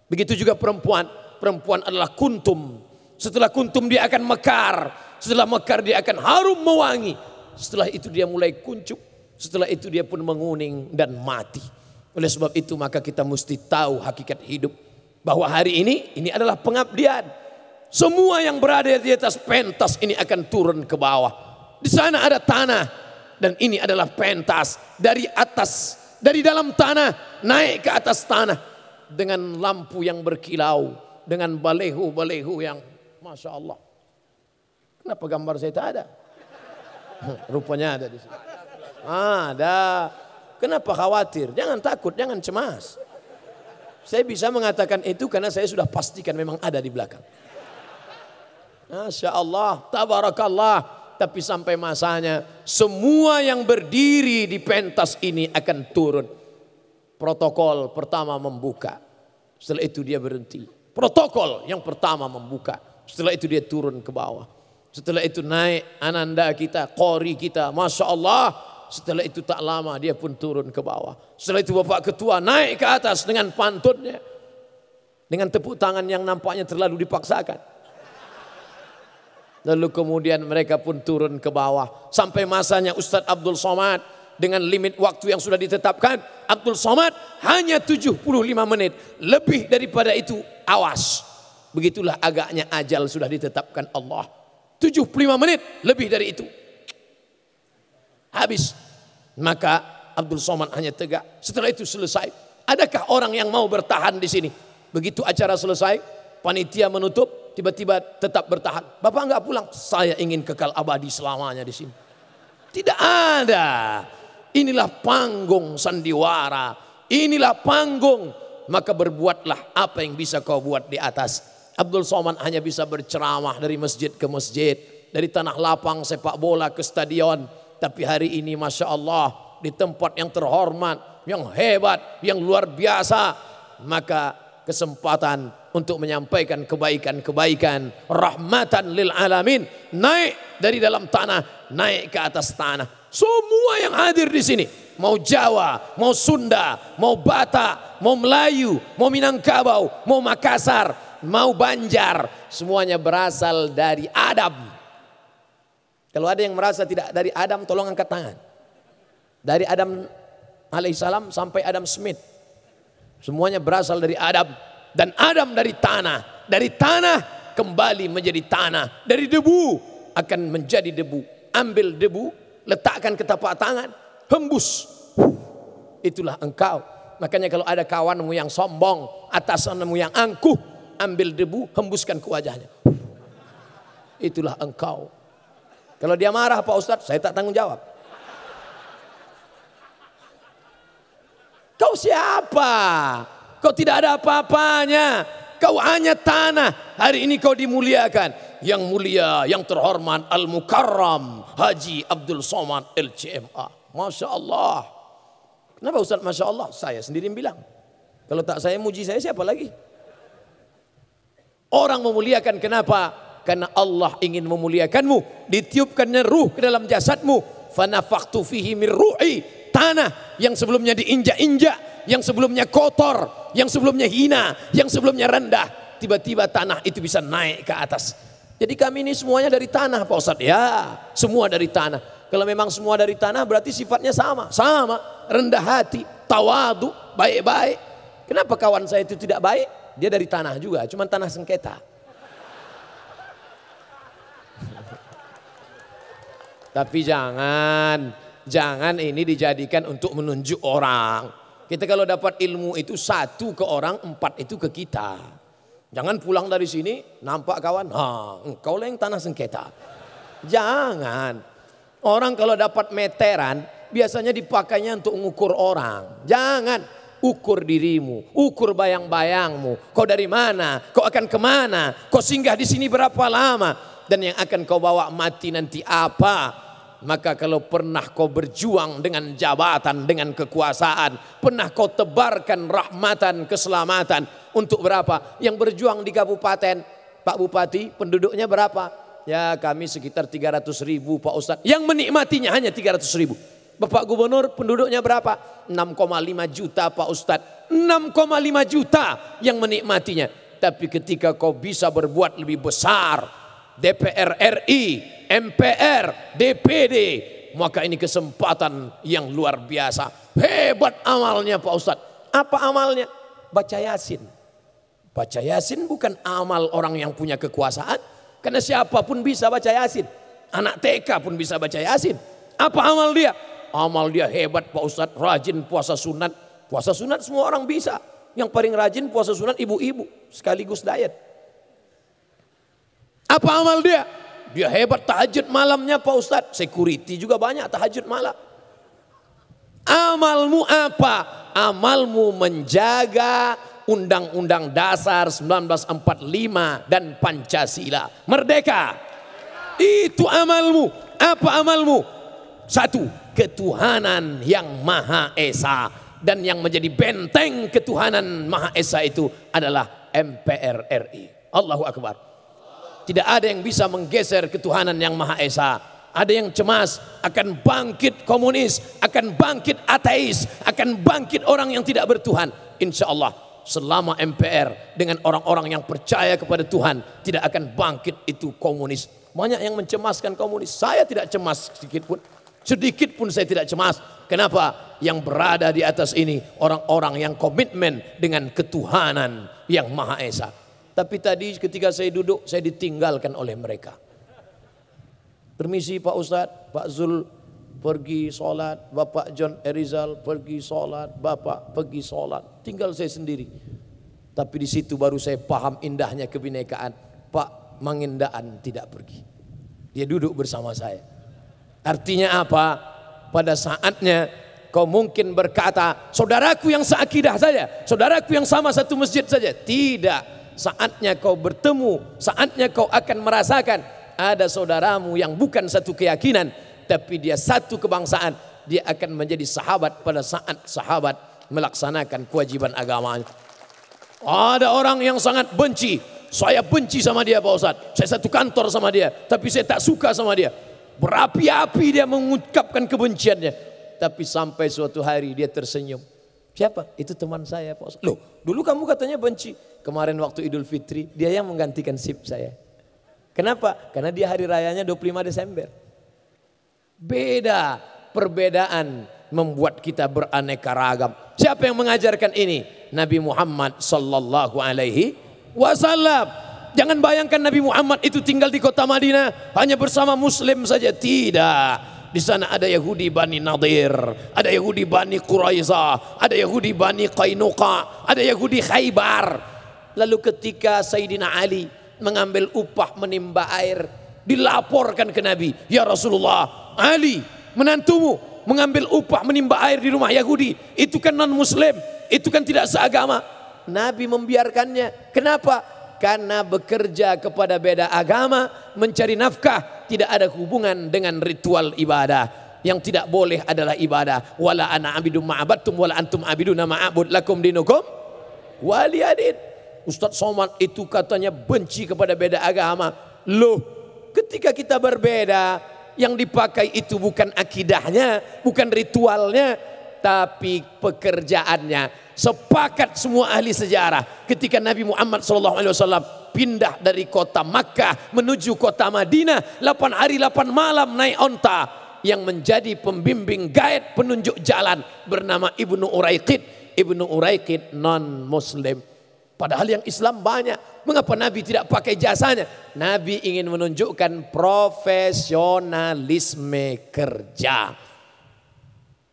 Begitu juga perempuan, perempuan adalah kuntum setelah kuntum dia akan mekar. Setelah mekar dia akan harum mewangi. Setelah itu dia mulai kuncup. Setelah itu dia pun menguning dan mati. Oleh sebab itu maka kita mesti tahu hakikat hidup. Bahwa hari ini, ini adalah pengabdian. Semua yang berada di atas pentas ini akan turun ke bawah. Di sana ada tanah. Dan ini adalah pentas dari atas. Dari dalam tanah, naik ke atas tanah. Dengan lampu yang berkilau. Dengan balehu-balehu yang Masya Allah. Kenapa gambar saya tak ada? Rupanya ada di sini. Ah, ada. Kenapa khawatir? Jangan takut, jangan cemas. Saya bisa mengatakan itu karena saya sudah pastikan memang ada di belakang. Masya Allah, tabarakallah. Tapi sampai masanya semua yang berdiri di pentas ini akan turun. Protokol pertama membuka. Setelah itu dia berhenti. Protokol yang pertama membuka. Setelah itu dia turun ke bawah. Setelah itu naik ananda kita, kori kita. Masya Allah. Setelah itu tak lama dia pun turun ke bawah. Setelah itu Bapak Ketua naik ke atas dengan pantunnya. Dengan tepuk tangan yang nampaknya terlalu dipaksakan. Lalu kemudian mereka pun turun ke bawah. Sampai masanya Ustadz Abdul Somad dengan limit waktu yang sudah ditetapkan. Abdul Somad hanya 75 menit. Lebih daripada itu awas. Begitulah agaknya ajal sudah ditetapkan Allah. 75 menit lebih dari itu. Habis. Maka Abdul Somad hanya tegak. Setelah itu selesai. Adakah orang yang mau bertahan di sini? Begitu acara selesai, panitia menutup, tiba-tiba tetap bertahan. Bapak nggak pulang, saya ingin kekal abadi selamanya di sini. Tidak ada. Inilah panggung sandiwara. Inilah panggung. Maka berbuatlah apa yang bisa kau buat di atas. Abdul Somad hanya bisa berceramah dari masjid ke masjid, dari tanah lapang sepak bola ke stadion. Tapi hari ini Masya Allah di tempat yang terhormat, yang hebat, yang luar biasa. Maka kesempatan untuk menyampaikan kebaikan-kebaikan rahmatan lil alamin naik dari dalam tanah naik ke atas tanah semua yang hadir di sini mau Jawa, mau Sunda, mau Batak, mau Melayu, mau Minangkabau, mau Makassar, mau Banjar, semuanya berasal dari Adam. Kalau ada yang merasa tidak dari Adam, tolong angkat tangan. Dari Adam alaihissalam sampai Adam Smith. Semuanya berasal dari Adam. Dan Adam dari tanah. Dari tanah kembali menjadi tanah. Dari debu akan menjadi debu. Ambil debu, letakkan ke tapak tangan, hembus. Itulah engkau. Makanya kalau ada kawanmu yang sombong, atasanmu yang angkuh, ambil debu, hembuskan ke wajahnya. Itulah engkau. Kalau dia marah Pak Ustadz, saya tak tanggung jawab. Kau siapa? Kau tidak ada apa-apanya. Kau hanya tanah. Hari ini kau dimuliakan. Yang mulia, yang terhormat Al-Mukarram Haji Abdul Somad LCMA. Masya Allah. Kenapa Ustaz Masya Allah? Saya sendiri bilang. Kalau tak saya muji saya siapa lagi? Orang memuliakan kenapa? Karena Allah ingin memuliakanmu. Ditiupkannya ruh ke dalam jasadmu. Fanafaktu fihi min Tanah yang sebelumnya diinjak-injak. Yang sebelumnya kotor. Yang sebelumnya hina. Yang sebelumnya rendah. Tiba-tiba tanah itu bisa naik ke atas. Jadi kami ini semuanya dari tanah Pak Ustadz. Ya semua dari tanah. Kalau memang semua dari tanah berarti sifatnya sama. Sama. Rendah hati. Tawadu. Baik-baik. Kenapa kawan saya itu tidak baik? Dia dari tanah juga, cuman tanah sengketa. Tapi jangan, jangan ini dijadikan untuk menunjuk orang. Kita kalau dapat ilmu itu satu ke orang, empat itu ke kita. Jangan pulang dari sini, nampak kawan, ha, nah, engkau lah yang tanah sengketa. Jangan. Orang kalau dapat meteran, biasanya dipakainya untuk mengukur orang. Jangan ukur dirimu, ukur bayang-bayangmu. Kau dari mana? Kau akan kemana? Kau singgah di sini berapa lama? Dan yang akan kau bawa mati nanti apa? Maka kalau pernah kau berjuang dengan jabatan, dengan kekuasaan, pernah kau tebarkan rahmatan, keselamatan. Untuk berapa? Yang berjuang di kabupaten, Pak Bupati penduduknya berapa? Ya kami sekitar 300 ribu Pak Ustadz. Yang menikmatinya hanya 300 ribu. Bapak Gubernur penduduknya berapa? 6,5 juta Pak Ustadz. 6,5 juta yang menikmatinya. Tapi ketika kau bisa berbuat lebih besar. DPR RI, MPR, DPD. Maka ini kesempatan yang luar biasa. Hebat amalnya Pak Ustadz. Apa amalnya? Baca Yasin. Baca Yasin bukan amal orang yang punya kekuasaan. Karena siapapun bisa baca Yasin. Anak TK pun bisa baca Yasin. Apa amal dia? amal dia hebat Pak Ustadz, rajin puasa sunat. Puasa sunat semua orang bisa. Yang paling rajin puasa sunat ibu-ibu, sekaligus diet. Apa amal dia? Dia hebat tahajud malamnya Pak Ustadz. Security juga banyak tahajud malam. Amalmu apa? Amalmu menjaga Undang-Undang Dasar 1945 dan Pancasila. Merdeka! Itu amalmu. Apa amalmu? Satu, ketuhanan yang Maha Esa dan yang menjadi benteng ketuhanan Maha Esa itu adalah MPR RI. Allahu Akbar. Tidak ada yang bisa menggeser ketuhanan yang Maha Esa. Ada yang cemas akan bangkit komunis, akan bangkit ateis, akan bangkit orang yang tidak bertuhan. Insya Allah selama MPR dengan orang-orang yang percaya kepada Tuhan tidak akan bangkit itu komunis. Banyak yang mencemaskan komunis. Saya tidak cemas sedikit pun. Sedikit pun saya tidak cemas. Kenapa? Yang berada di atas ini orang-orang yang komitmen dengan ketuhanan yang Maha Esa. Tapi tadi ketika saya duduk saya ditinggalkan oleh mereka. Permisi Pak Ustadz, Pak Zul pergi sholat, Bapak John Erizal pergi sholat, Bapak pergi sholat. Tinggal saya sendiri. Tapi di situ baru saya paham indahnya kebinekaan. Pak Mangindaan tidak pergi. Dia duduk bersama saya. Artinya apa? Pada saatnya kau mungkin berkata, saudaraku yang seakidah saja, saudaraku yang sama satu masjid saja. Tidak, saatnya kau bertemu, saatnya kau akan merasakan ada saudaramu yang bukan satu keyakinan, tapi dia satu kebangsaan. Dia akan menjadi sahabat pada saat sahabat melaksanakan kewajiban agamanya. Ada orang yang sangat benci, saya benci sama dia Pak Ustaz. Saya satu kantor sama dia, tapi saya tak suka sama dia. Berapi-api dia mengucapkan kebenciannya. Tapi sampai suatu hari dia tersenyum. Siapa? Itu teman saya Pak Loh, dulu kamu katanya benci. Kemarin waktu Idul Fitri, dia yang menggantikan sip saya. Kenapa? Karena dia hari rayanya 25 Desember. Beda perbedaan membuat kita beraneka ragam. Siapa yang mengajarkan ini? Nabi Muhammad sallallahu alaihi wasallam. Jangan bayangkan Nabi Muhammad itu tinggal di kota Madinah hanya bersama muslim saja. Tidak. Di sana ada Yahudi Bani Nadir, ada Yahudi Bani Quraiza, ada Yahudi Bani Qainuqa, ada Yahudi Khaybar. Lalu ketika Sayyidina Ali mengambil upah menimba air, dilaporkan ke Nabi, "Ya Rasulullah, Ali, menantumu mengambil upah menimba air di rumah Yahudi, itu kan non muslim, itu kan tidak seagama." Nabi membiarkannya. Kenapa? karena bekerja kepada beda agama, mencari nafkah tidak ada hubungan dengan ritual ibadah. Yang tidak boleh adalah ibadah. Wala ana abidu ma'abattum wala antum nama ma'abud lakum dinukum waliyadin. Ustaz Somad itu katanya benci kepada beda agama. Loh, ketika kita berbeda, yang dipakai itu bukan akidahnya, bukan ritualnya, tapi pekerjaannya sepakat semua ahli sejarah ketika Nabi Muhammad SAW pindah dari kota Makkah menuju kota Madinah 8 hari 8 malam naik onta yang menjadi pembimbing guide penunjuk jalan bernama Ibnu Uraiqid Ibnu Uraiqid non muslim Padahal yang Islam banyak. Mengapa Nabi tidak pakai jasanya? Nabi ingin menunjukkan profesionalisme kerja.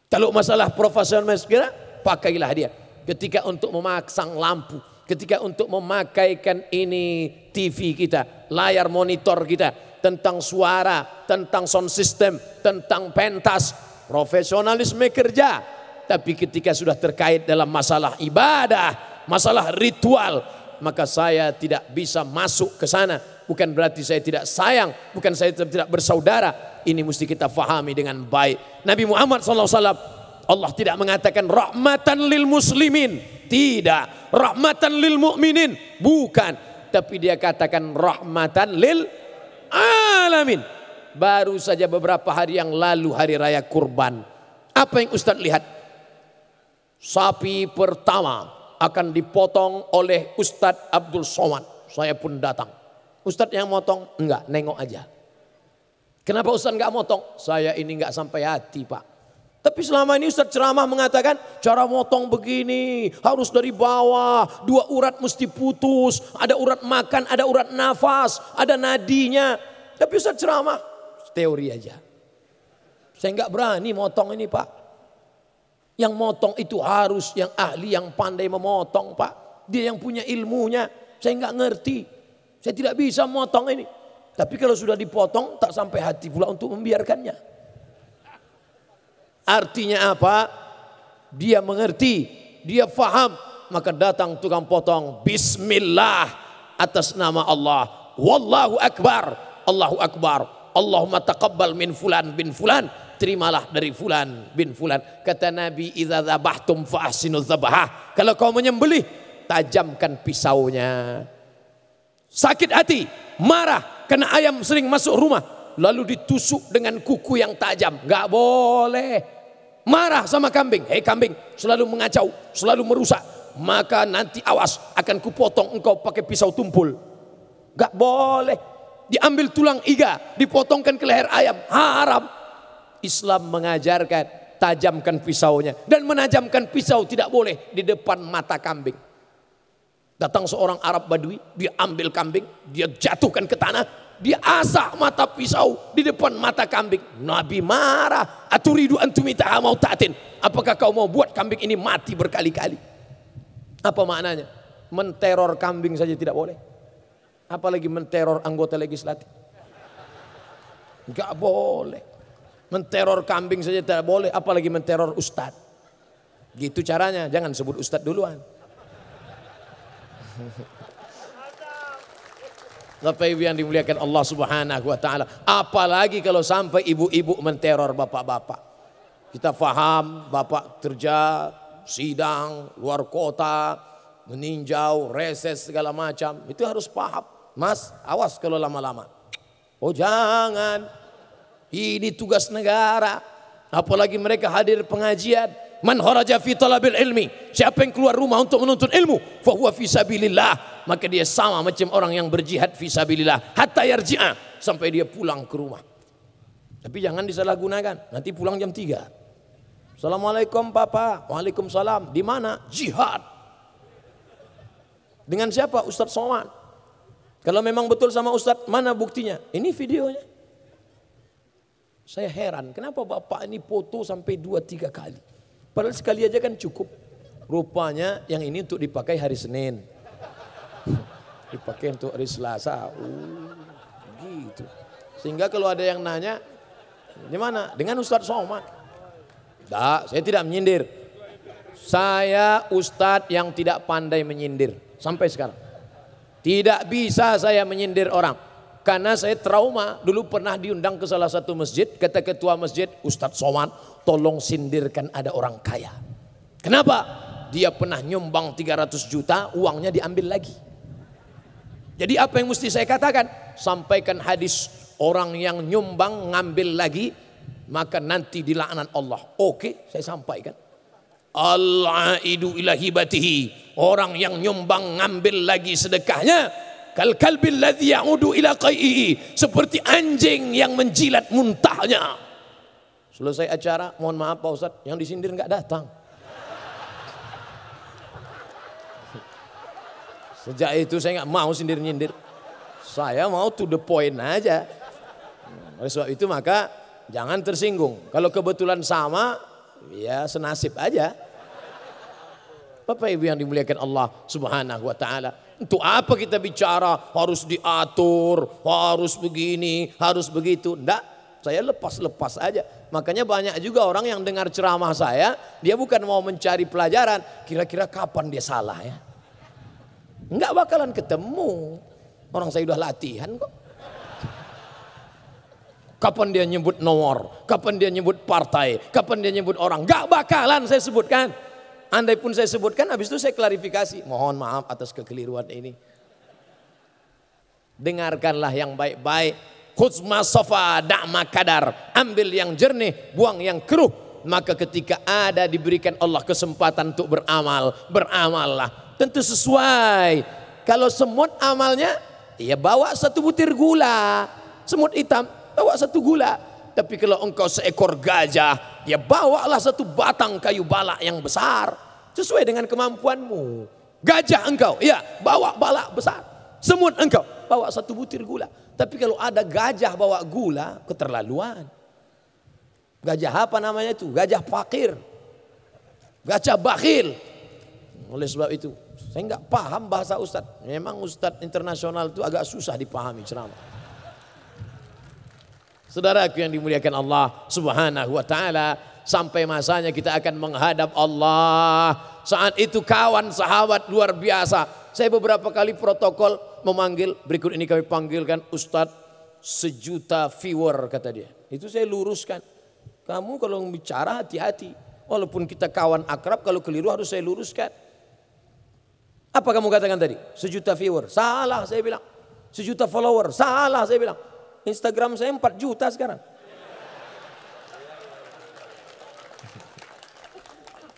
Kalau masalah profesional sekira, pakailah dia. Ketika untuk memasang lampu, ketika untuk memakaikan ini TV kita, layar monitor kita, tentang suara, tentang sound system, tentang pentas, profesionalisme kerja. Tapi ketika sudah terkait dalam masalah ibadah, masalah ritual, maka saya tidak bisa masuk ke sana. Bukan berarti saya tidak sayang, bukan saya tidak bersaudara, ini mesti kita fahami dengan baik. Nabi Muhammad SAW Allah tidak mengatakan rahmatan lil muslimin. Tidak. Rahmatan lil mukminin. Bukan. Tapi dia katakan rahmatan lil alamin. Baru saja beberapa hari yang lalu hari raya kurban. Apa yang Ustadz lihat? Sapi pertama akan dipotong oleh Ustadz Abdul Somad. Saya pun datang. Ustadz yang motong? Enggak, nengok aja. Kenapa Ustaz nggak motong? Saya ini nggak sampai hati Pak. Tapi selama ini Ustaz ceramah mengatakan cara motong begini harus dari bawah. Dua urat mesti putus. Ada urat makan, ada urat nafas, ada nadinya. Tapi Ustaz ceramah teori aja. Saya nggak berani motong ini pak. Yang motong itu harus yang ahli, yang pandai memotong pak. Dia yang punya ilmunya. Saya nggak ngerti. Saya tidak bisa motong ini. Tapi kalau sudah dipotong tak sampai hati pula untuk membiarkannya. Artinya apa? Dia mengerti, dia faham, maka datang tukang potong bismillah atas nama Allah. Wallahu akbar. Allahu akbar. Allahumma taqabbal min fulan bin fulan terimalah dari fulan bin fulan. Kata Nabi, "Idza zabahtum fa ahsinu Kalau kau menyembelih, tajamkan pisaunya. Sakit hati, marah, karena ayam sering masuk rumah. Lalu ditusuk dengan kuku yang tajam. Gak boleh. Marah sama kambing. Hei kambing, selalu mengacau, selalu merusak. Maka nanti awas akan kupotong engkau pakai pisau tumpul. Gak boleh. Diambil tulang iga, dipotongkan ke leher ayam. Haram. Islam mengajarkan tajamkan pisaunya. Dan menajamkan pisau tidak boleh di depan mata kambing. Datang seorang Arab Badui, dia ambil kambing, dia jatuhkan ke tanah, dia asah mata pisau di depan mata kambing. Nabi marah, aturidu antumita mau taatin. Apakah kau mau buat kambing ini mati berkali-kali? Apa maknanya? Menteror kambing saja tidak boleh. Apalagi menteror anggota legislatif. Gak boleh. Menteror kambing saja tidak boleh, apalagi menteror ustadz. Gitu caranya, jangan sebut ustadz duluan. Bapak Ibu yang dimuliakan Allah Subhanahu wa taala. Apalagi kalau sampai ibu-ibu menteror bapak-bapak. Kita faham bapak kerja, sidang, luar kota, meninjau, reses segala macam. Itu harus paham. Mas, awas kalau lama-lama. Oh jangan. Ini tugas negara. Apalagi mereka hadir pengajian. Man kharaja fi talabil ilmi. Siapa yang keluar rumah untuk menuntut ilmu, fahuwa fi sabilillah, maka dia sama macam orang yang berjihad fi sabilillah hatta yarji'a sampai dia pulang ke rumah. Tapi jangan disalahgunakan. Nanti pulang jam 3. Assalamualaikum papa. Waalaikumsalam. Di mana? Jihad. Dengan siapa? Ustadz Somad. Kalau memang betul sama Ustadz, mana buktinya? Ini videonya. Saya heran, kenapa Bapak ini foto sampai dua tiga kali. Padahal sekali aja kan cukup. Rupanya yang ini untuk dipakai hari Senin. dipakai untuk hari Selasa. Uh, gitu. Sehingga kalau ada yang nanya, gimana? Dengan Ustadz Somad. Tidak, saya tidak menyindir. Saya Ustadz yang tidak pandai menyindir. Sampai sekarang. Tidak bisa saya menyindir orang. Karena saya trauma, dulu pernah diundang ke salah satu masjid, kata ketua masjid, Ustadz Somad, tolong sindirkan ada orang kaya. Kenapa? Dia pernah nyumbang 300 juta, uangnya diambil lagi. Jadi apa yang mesti saya katakan? Sampaikan hadis orang yang nyumbang ngambil lagi, maka nanti dilaknat Allah. Oke, saya sampaikan. Allah aidu ilahi batihi. Orang yang nyumbang ngambil lagi sedekahnya, kal kalbil ladhi yaudu ila seperti anjing yang menjilat muntahnya Selesai acara, mohon maaf Pak Ustadz, yang disindir nggak datang. Sejak itu saya nggak mau sindir-nyindir. Saya mau to the point aja. Oleh sebab itu maka jangan tersinggung. Kalau kebetulan sama, ya senasib aja. Bapak Ibu yang dimuliakan Allah Subhanahu wa taala. Untuk apa kita bicara harus diatur, harus begini, harus begitu? Enggak, saya lepas-lepas aja. Makanya banyak juga orang yang dengar ceramah saya, dia bukan mau mencari pelajaran, kira-kira kapan dia salah ya. Enggak bakalan ketemu. Orang saya udah latihan kok. Kapan dia nyebut nomor, kapan dia nyebut partai, kapan dia nyebut orang. Enggak bakalan saya sebutkan. Andai pun saya sebutkan, habis itu saya klarifikasi. Mohon maaf atas kekeliruan ini. Dengarkanlah yang baik-baik Khuzma sofa da'ma kadar. Ambil yang jernih, buang yang keruh. Maka ketika ada diberikan Allah kesempatan untuk beramal, beramallah. Tentu sesuai. Kalau semut amalnya, ya bawa satu butir gula. Semut hitam, bawa satu gula. Tapi kalau engkau seekor gajah, ya bawalah satu batang kayu balak yang besar. Sesuai dengan kemampuanmu. Gajah engkau, ya bawa balak besar semut engkau bawa satu butir gula. Tapi kalau ada gajah bawa gula, keterlaluan. Gajah apa namanya itu? Gajah fakir. Gajah bakhil. Oleh sebab itu, saya nggak paham bahasa Ustadz. Memang Ustadz internasional itu agak susah dipahami ceramah. Saudaraku yang dimuliakan Allah subhanahu wa ta'ala. Sampai masanya kita akan menghadap Allah. Saat itu kawan sahabat luar biasa saya beberapa kali protokol memanggil, berikut ini kami panggilkan Ustadz sejuta viewer kata dia. Itu saya luruskan. Kamu kalau bicara hati-hati. Walaupun kita kawan akrab, kalau keliru harus saya luruskan. Apa kamu katakan tadi? Sejuta viewer. Salah saya bilang. Sejuta follower. Salah saya bilang. Instagram saya 4 juta sekarang.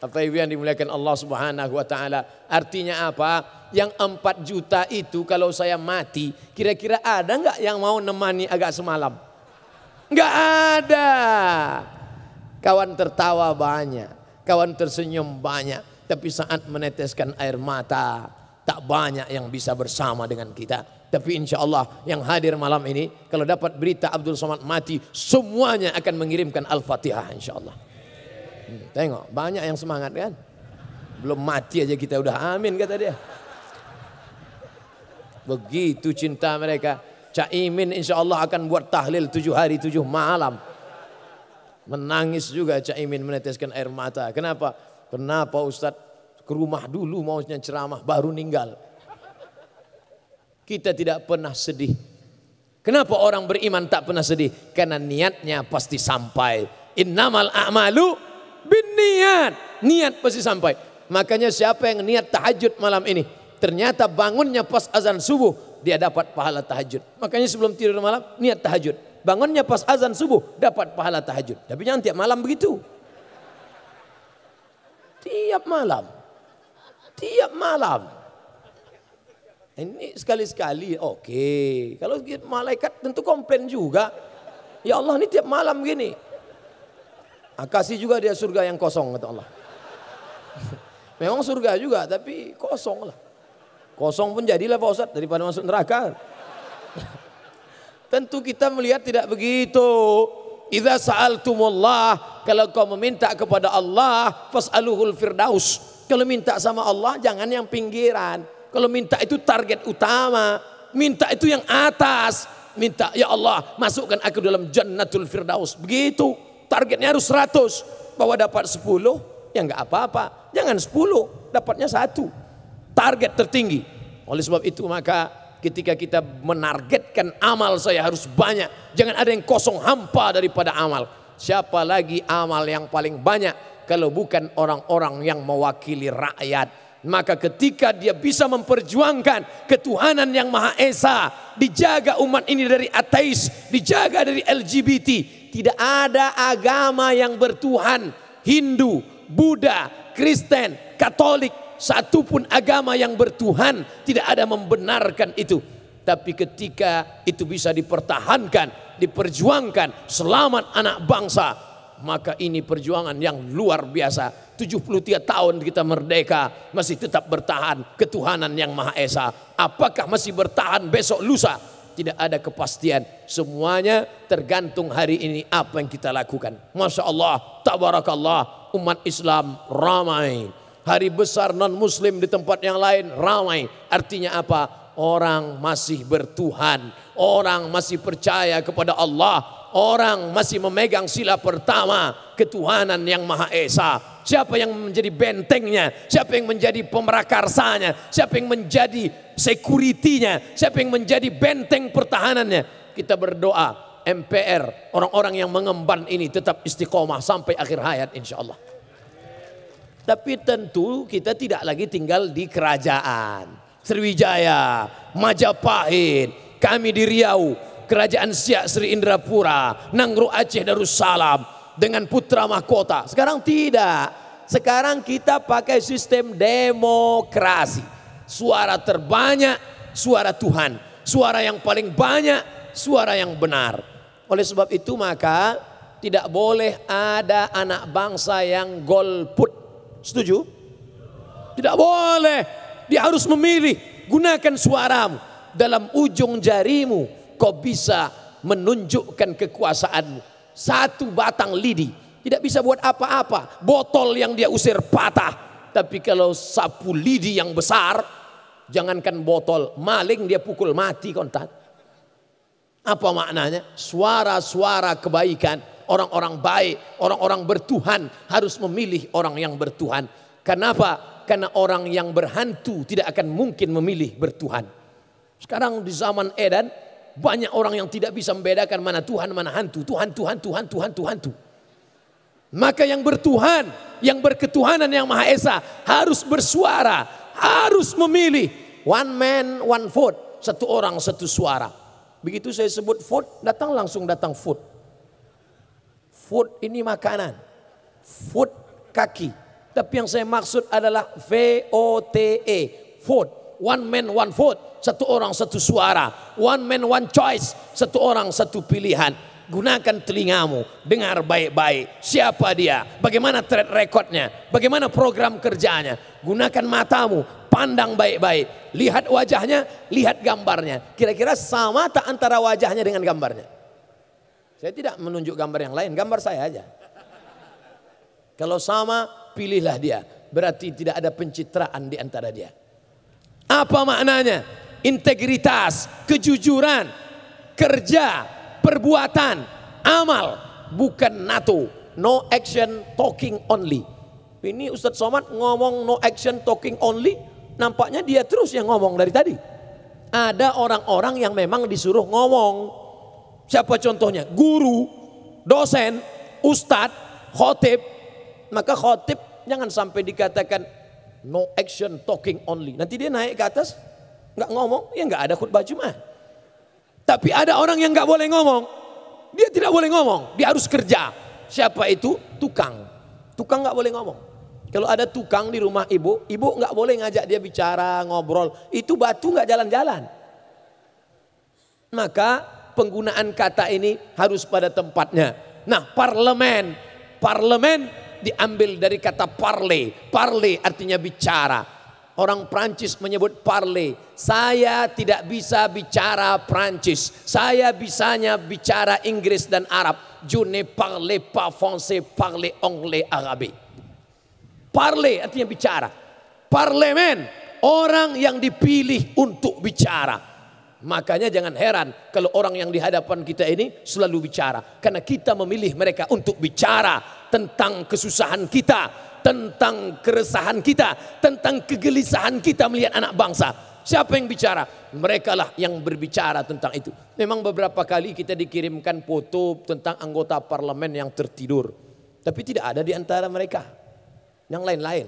ibu yang dimuliakan Allah Subhanahu wa taala. Artinya apa? Yang 4 juta itu kalau saya mati, kira-kira ada enggak yang mau nemani agak semalam? Enggak ada. Kawan tertawa banyak, kawan tersenyum banyak, tapi saat meneteskan air mata tak banyak yang bisa bersama dengan kita. Tapi insya Allah yang hadir malam ini kalau dapat berita Abdul Somad mati semuanya akan mengirimkan Al-Fatihah insya Allah. Tengok, banyak yang semangat kan? Belum mati aja kita udah amin kata dia. Begitu cinta mereka. Caimin insya Allah akan buat tahlil tujuh hari tujuh malam. Menangis juga Caimin meneteskan air mata. Kenapa? Kenapa Ustadz ke rumah dulu maunya ceramah baru ninggal. Kita tidak pernah sedih. Kenapa orang beriman tak pernah sedih? Karena niatnya pasti sampai. Innamal a'malu bin niat. Niat pasti sampai. Makanya siapa yang niat tahajud malam ini. Ternyata bangunnya pas azan subuh. Dia dapat pahala tahajud. Makanya sebelum tidur malam niat tahajud. Bangunnya pas azan subuh dapat pahala tahajud. Tapi jangan tiap malam begitu. Tiap malam. Tiap malam. Ini sekali-sekali oke. Okay. Kalau gitu malaikat tentu komplain juga. Ya Allah ini tiap malam gini. Ah, kasih juga dia surga yang kosong kata Allah. Memang surga juga tapi kosong lah. Kosong pun jadilah Pak Ustaz daripada masuk neraka. Tentu kita melihat tidak begitu. Idza sa'altumullah, kalau kau meminta kepada Allah, fas'aluhul firdaus. Kalau minta sama Allah jangan yang pinggiran. Kalau minta itu target utama, minta itu yang atas. Minta ya Allah, masukkan aku dalam jannatul firdaus. Begitu targetnya harus 100. Bahwa dapat 10, ya nggak apa-apa. Jangan 10, dapatnya satu. Target tertinggi. Oleh sebab itu maka ketika kita menargetkan amal saya harus banyak. Jangan ada yang kosong hampa daripada amal. Siapa lagi amal yang paling banyak kalau bukan orang-orang yang mewakili rakyat maka ketika dia bisa memperjuangkan ketuhanan yang Maha Esa, dijaga umat ini dari ateis, dijaga dari LGBT, tidak ada agama yang bertuhan. Hindu, Buddha, Kristen, Katolik, satupun agama yang bertuhan tidak ada membenarkan itu. Tapi ketika itu bisa dipertahankan, diperjuangkan, selamat anak bangsa, maka ini perjuangan yang luar biasa. 73 tahun kita merdeka, masih tetap bertahan ketuhanan yang Maha Esa. Apakah masih bertahan besok lusa? tidak ada kepastian. Semuanya tergantung hari ini apa yang kita lakukan. Masya Allah, tabarakallah, umat Islam ramai. Hari besar non-muslim di tempat yang lain ramai. Artinya apa? Orang masih bertuhan. Orang masih percaya kepada Allah. Orang masih memegang sila pertama ketuhanan yang Maha Esa siapa yang menjadi bentengnya, siapa yang menjadi pemerakarsanya, siapa yang menjadi sekuritinya? siapa yang menjadi benteng pertahanannya. Kita berdoa MPR, orang-orang yang mengemban ini tetap istiqomah sampai akhir hayat insya Allah. Tapi tentu kita tidak lagi tinggal di kerajaan. Sriwijaya, Majapahit, kami di Riau, Kerajaan Siak Sri Indrapura, Nangru Aceh Darussalam, dengan putra mahkota. Sekarang tidak. Sekarang kita pakai sistem demokrasi. Suara terbanyak, suara Tuhan. Suara yang paling banyak, suara yang benar. Oleh sebab itu maka tidak boleh ada anak bangsa yang golput. Setuju? Tidak boleh. Dia harus memilih. Gunakan suaramu. Dalam ujung jarimu kau bisa menunjukkan kekuasaanmu. Satu batang lidi. Tidak bisa buat apa-apa. Botol yang dia usir patah. Tapi kalau sapu lidi yang besar. Jangankan botol. Maling dia pukul mati kontak. Apa maknanya? Suara-suara kebaikan. Orang-orang baik. Orang-orang bertuhan. Harus memilih orang yang bertuhan. Kenapa? Karena orang yang berhantu tidak akan mungkin memilih bertuhan. Sekarang di zaman Edan banyak orang yang tidak bisa membedakan mana Tuhan, mana hantu. Tuhan, Tuhan, Tuhan, Tuhan, Tuhan, Tuhan. Maka yang bertuhan, yang berketuhanan yang Maha Esa harus bersuara, harus memilih. One man, one vote. Satu orang, satu suara. Begitu saya sebut vote, datang langsung datang food. Food ini makanan. Food kaki. Tapi yang saya maksud adalah V-O-T-E. Vote. One man, one vote satu orang satu suara. One man one choice, satu orang satu pilihan. Gunakan telingamu, dengar baik-baik. Siapa dia? Bagaimana track recordnya? Bagaimana program kerjanya? Gunakan matamu, pandang baik-baik. Lihat wajahnya, lihat gambarnya. Kira-kira sama tak antara wajahnya dengan gambarnya? Saya tidak menunjuk gambar yang lain, gambar saya aja. Kalau sama, pilihlah dia. Berarti tidak ada pencitraan di antara dia. Apa maknanya? integritas, kejujuran, kerja, perbuatan, amal, bukan NATO. No action talking only. Ini Ustadz Somad ngomong no action talking only, nampaknya dia terus yang ngomong dari tadi. Ada orang-orang yang memang disuruh ngomong. Siapa contohnya? Guru, dosen, ustadz, khotib. Maka khotib jangan sampai dikatakan no action talking only. Nanti dia naik ke atas nggak ngomong, ya nggak ada khutbah Jumat. Tapi ada orang yang nggak boleh ngomong. Dia tidak boleh ngomong, dia harus kerja. Siapa itu? Tukang. Tukang nggak boleh ngomong. Kalau ada tukang di rumah ibu, ibu nggak boleh ngajak dia bicara, ngobrol. Itu batu nggak jalan-jalan. Maka penggunaan kata ini harus pada tempatnya. Nah, parlemen, parlemen diambil dari kata parle. Parle artinya bicara. Orang Prancis menyebut parle. Saya tidak bisa bicara Prancis. Saya bisanya bicara Inggris dan Arab. Je ne parle pas français, parle anglais arabe. Parle artinya bicara. Parlemen, orang yang dipilih untuk bicara. Makanya jangan heran kalau orang yang di hadapan kita ini selalu bicara. Karena kita memilih mereka untuk bicara tentang kesusahan kita tentang keresahan kita, tentang kegelisahan kita melihat anak bangsa. Siapa yang bicara? Mereka lah yang berbicara tentang itu. Memang beberapa kali kita dikirimkan foto tentang anggota parlemen yang tertidur. Tapi tidak ada di antara mereka. Yang lain-lain.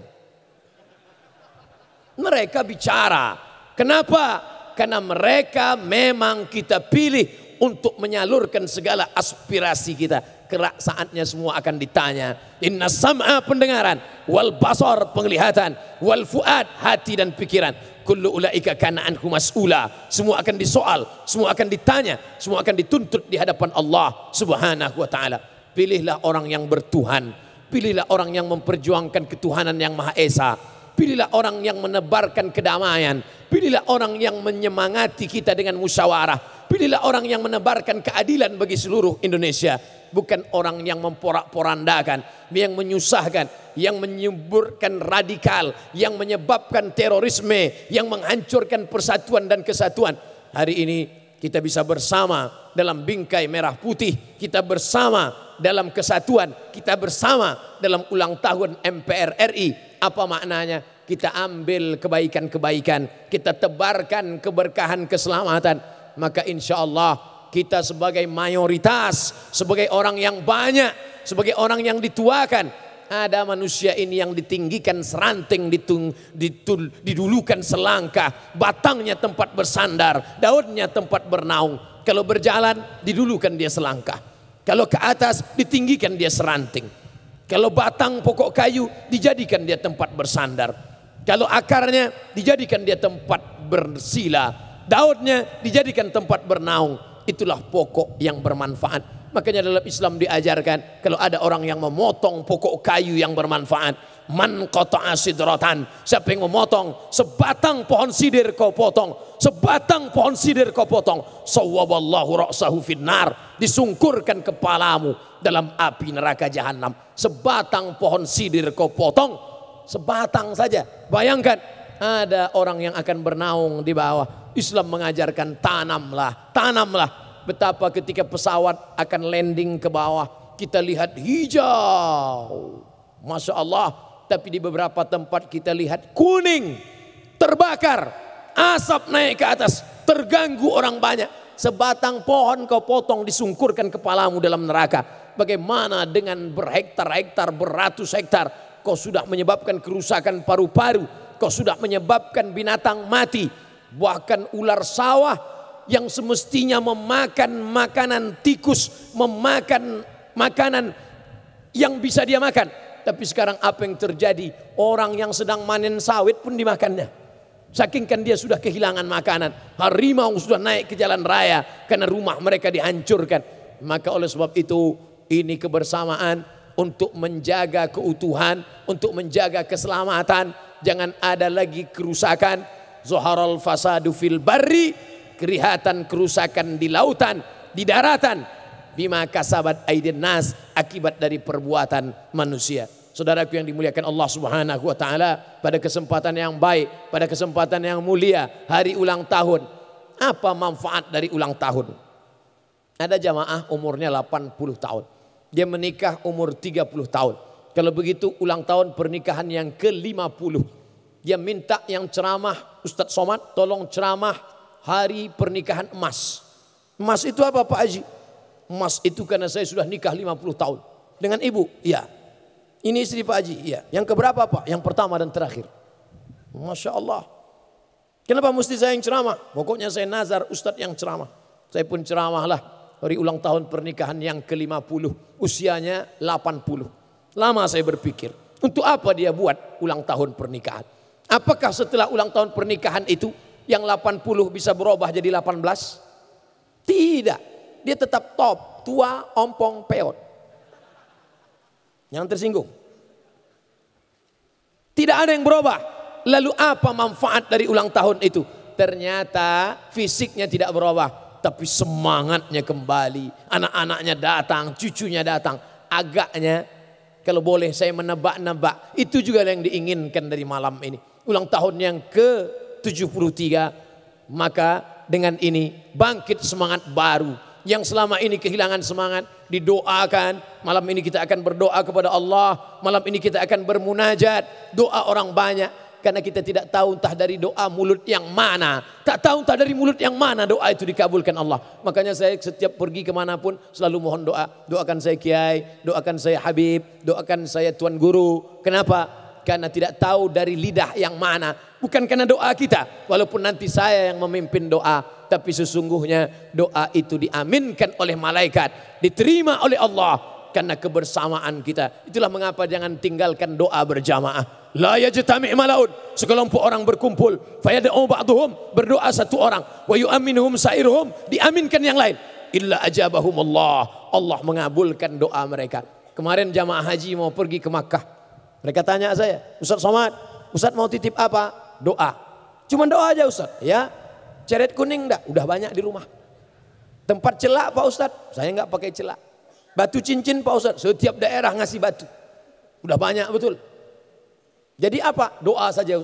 Mereka bicara. Kenapa? Karena mereka memang kita pilih untuk menyalurkan segala aspirasi kita Kerak saatnya semua akan ditanya. Inna sam'a pendengaran, wal basar penglihatan, wal fuad hati dan pikiran. Kullu ulaika kana mas'ula. Semua akan disoal, semua akan ditanya, semua akan dituntut di hadapan Allah Subhanahu wa taala. Pilihlah orang yang bertuhan, pilihlah orang yang memperjuangkan ketuhanan yang Maha Esa. Pilihlah orang yang menebarkan kedamaian. Pilihlah orang yang menyemangati kita dengan musyawarah Pilihlah orang yang menebarkan keadilan bagi seluruh Indonesia. Bukan orang yang memporak-porandakan, yang menyusahkan, yang menyuburkan radikal, yang menyebabkan terorisme, yang menghancurkan persatuan dan kesatuan. Hari ini kita bisa bersama dalam bingkai merah putih, kita bersama dalam kesatuan, kita bersama dalam ulang tahun MPR RI. Apa maknanya? Kita ambil kebaikan-kebaikan, kita tebarkan keberkahan keselamatan maka insya Allah kita sebagai mayoritas, sebagai orang yang banyak, sebagai orang yang dituakan, ada manusia ini yang ditinggikan seranting, ditung, ditul, didulukan selangkah, batangnya tempat bersandar, daunnya tempat bernaung. Kalau berjalan, didulukan dia selangkah. Kalau ke atas, ditinggikan dia seranting. Kalau batang pokok kayu, dijadikan dia tempat bersandar. Kalau akarnya, dijadikan dia tempat bersila. Daunnya dijadikan tempat bernaung. Itulah pokok yang bermanfaat. Makanya dalam Islam diajarkan kalau ada orang yang memotong pokok kayu yang bermanfaat, man kota asidrotan. siapa yang memotong sebatang pohon sidir kau potong, sebatang pohon sidir kau potong, Sawaballahu roksahu finnar, disungkurkan kepalamu dalam api neraka jahanam. Sebatang pohon sidir kau potong, sebatang saja. Bayangkan ada orang yang akan bernaung di bawah Islam mengajarkan tanamlah, tanamlah. Betapa ketika pesawat akan landing ke bawah, kita lihat hijau. Masya Allah, tapi di beberapa tempat kita lihat kuning, terbakar, asap naik ke atas, terganggu orang banyak. Sebatang pohon kau potong disungkurkan kepalamu dalam neraka. Bagaimana dengan berhektar-hektar, beratus hektar, kau sudah menyebabkan kerusakan paru-paru, kau sudah menyebabkan binatang mati, bahkan ular sawah yang semestinya memakan makanan tikus, memakan makanan yang bisa dia makan. Tapi sekarang apa yang terjadi? Orang yang sedang manen sawit pun dimakannya. sakingkan dia sudah kehilangan makanan. Harimau sudah naik ke jalan raya karena rumah mereka dihancurkan. Maka oleh sebab itu ini kebersamaan untuk menjaga keutuhan, untuk menjaga keselamatan. Jangan ada lagi kerusakan, Zoharal fasadu fil barri. Kerihatan kerusakan di lautan, di daratan. Bima kasabat aidin nas. Akibat dari perbuatan manusia. Saudaraku yang dimuliakan Allah subhanahu wa ta'ala. Pada kesempatan yang baik. Pada kesempatan yang mulia. Hari ulang tahun. Apa manfaat dari ulang tahun? Ada jamaah umurnya 80 tahun. Dia menikah umur 30 tahun. Kalau begitu ulang tahun pernikahan yang ke-50. Dia minta yang ceramah Ustadz Somad tolong ceramah hari pernikahan emas. Emas itu apa Pak Haji? Emas itu karena saya sudah nikah 50 tahun. Dengan ibu? Iya. Ini istri Pak Haji? Iya. Yang keberapa Pak? Yang pertama dan terakhir. Masya Allah. Kenapa mesti saya yang ceramah? Pokoknya saya nazar Ustadz yang ceramah. Saya pun ceramahlah hari ulang tahun pernikahan yang ke-50, usianya 80. Lama saya berpikir, untuk apa dia buat ulang tahun pernikahan? Apakah setelah ulang tahun pernikahan itu yang 80 bisa berubah jadi 18? Tidak. Dia tetap top, tua, ompong, peot. Yang tersinggung. Tidak ada yang berubah. Lalu apa manfaat dari ulang tahun itu? Ternyata fisiknya tidak berubah. Tapi semangatnya kembali. Anak-anaknya datang, cucunya datang. Agaknya kalau boleh saya menebak-nebak. Itu juga yang diinginkan dari malam ini ulang tahun yang ke-73 maka dengan ini bangkit semangat baru yang selama ini kehilangan semangat didoakan malam ini kita akan berdoa kepada Allah malam ini kita akan bermunajat doa orang banyak karena kita tidak tahu entah dari doa mulut yang mana tak tahu entah dari mulut yang mana doa itu dikabulkan Allah makanya saya setiap pergi kemanapun selalu mohon doa doakan saya kiai doakan saya habib doakan saya tuan guru kenapa karena tidak tahu dari lidah yang mana. Bukan karena doa kita, walaupun nanti saya yang memimpin doa, tapi sesungguhnya doa itu diaminkan oleh malaikat, diterima oleh Allah karena kebersamaan kita. Itulah mengapa jangan tinggalkan doa berjamaah. La yajtami' malaun, sekelompok orang berkumpul, fayad'u ba'dhum, berdoa satu orang, wa yu'minuhum sairuhum, diaminkan yang lain. Illa ajabahum Allah, Allah mengabulkan doa mereka. Kemarin jamaah haji mau pergi ke Makkah. Mereka tanya saya, Ustaz Somad, Ustaz mau titip apa? Doa. cuma doa aja Ustaz, ya. Ceret kuning enggak? Udah banyak di rumah. Tempat celak Pak Ustaz, saya enggak pakai celak. Batu cincin Pak Ustaz, setiap daerah ngasih batu. Udah banyak betul. Jadi apa? Doa saja.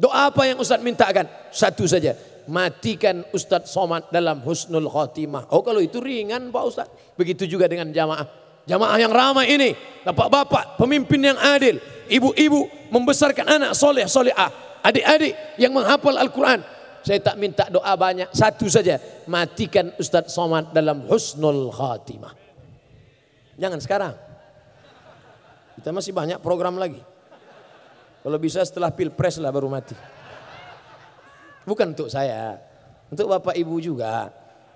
Doa apa yang Ustaz mintakan? Satu saja. Matikan Ustaz Somad dalam husnul khotimah. Oh kalau itu ringan Pak Ustaz. Begitu juga dengan jamaah. Jamaah yang ramai ini, bapak-bapak, pemimpin yang adil, ibu-ibu membesarkan anak soleh, solehah, adik-adik yang menghafal Al-Quran. Saya tak minta doa banyak, satu saja. Matikan Ustadz Somad dalam husnul khatimah. Jangan sekarang. Kita masih banyak program lagi. Kalau bisa setelah pilpres lah baru mati. Bukan untuk saya, untuk bapak ibu juga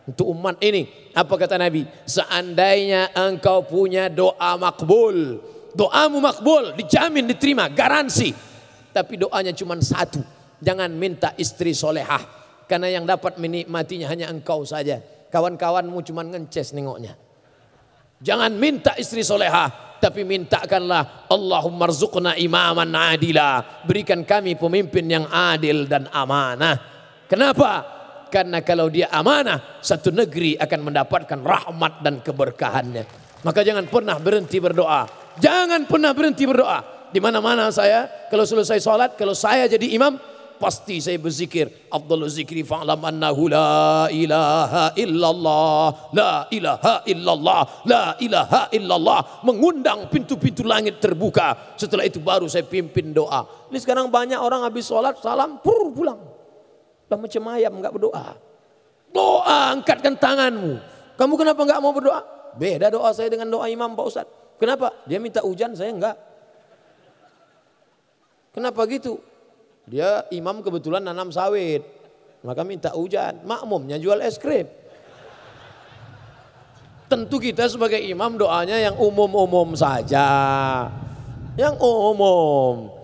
untuk umat ini. Apa kata Nabi? Seandainya engkau punya doa makbul, doamu makbul, dijamin diterima, garansi. Tapi doanya cuma satu, jangan minta istri solehah. Karena yang dapat menikmatinya hanya engkau saja. Kawan-kawanmu cuma ngeces nengoknya. Jangan minta istri solehah, tapi mintakanlah Allahumma rzuqna imaman adila. Berikan kami pemimpin yang adil dan amanah. Kenapa? Karena kalau dia amanah, satu negeri akan mendapatkan rahmat dan keberkahannya. Maka jangan pernah berhenti berdoa. Jangan pernah berhenti berdoa. Di mana-mana saya, kalau selesai sholat, kalau saya jadi imam, pasti saya berzikir. Abdul zikri fa'lam annahu la ilaha illallah, la ilaha illallah, la ilaha illallah. Mengundang pintu-pintu langit terbuka. Setelah itu baru saya pimpin doa. Ini sekarang banyak orang habis sholat, salam, pur, pulang. Lah macam ayam nggak berdoa. Doa angkatkan tanganmu. Kamu kenapa nggak mau berdoa? Beda doa saya dengan doa imam Pak Ustadz. Kenapa? Dia minta hujan, saya enggak. Kenapa gitu? Dia imam kebetulan nanam sawit. Maka minta hujan. Makmumnya jual es krim. Tentu kita sebagai imam doanya yang umum-umum saja. Yang umum.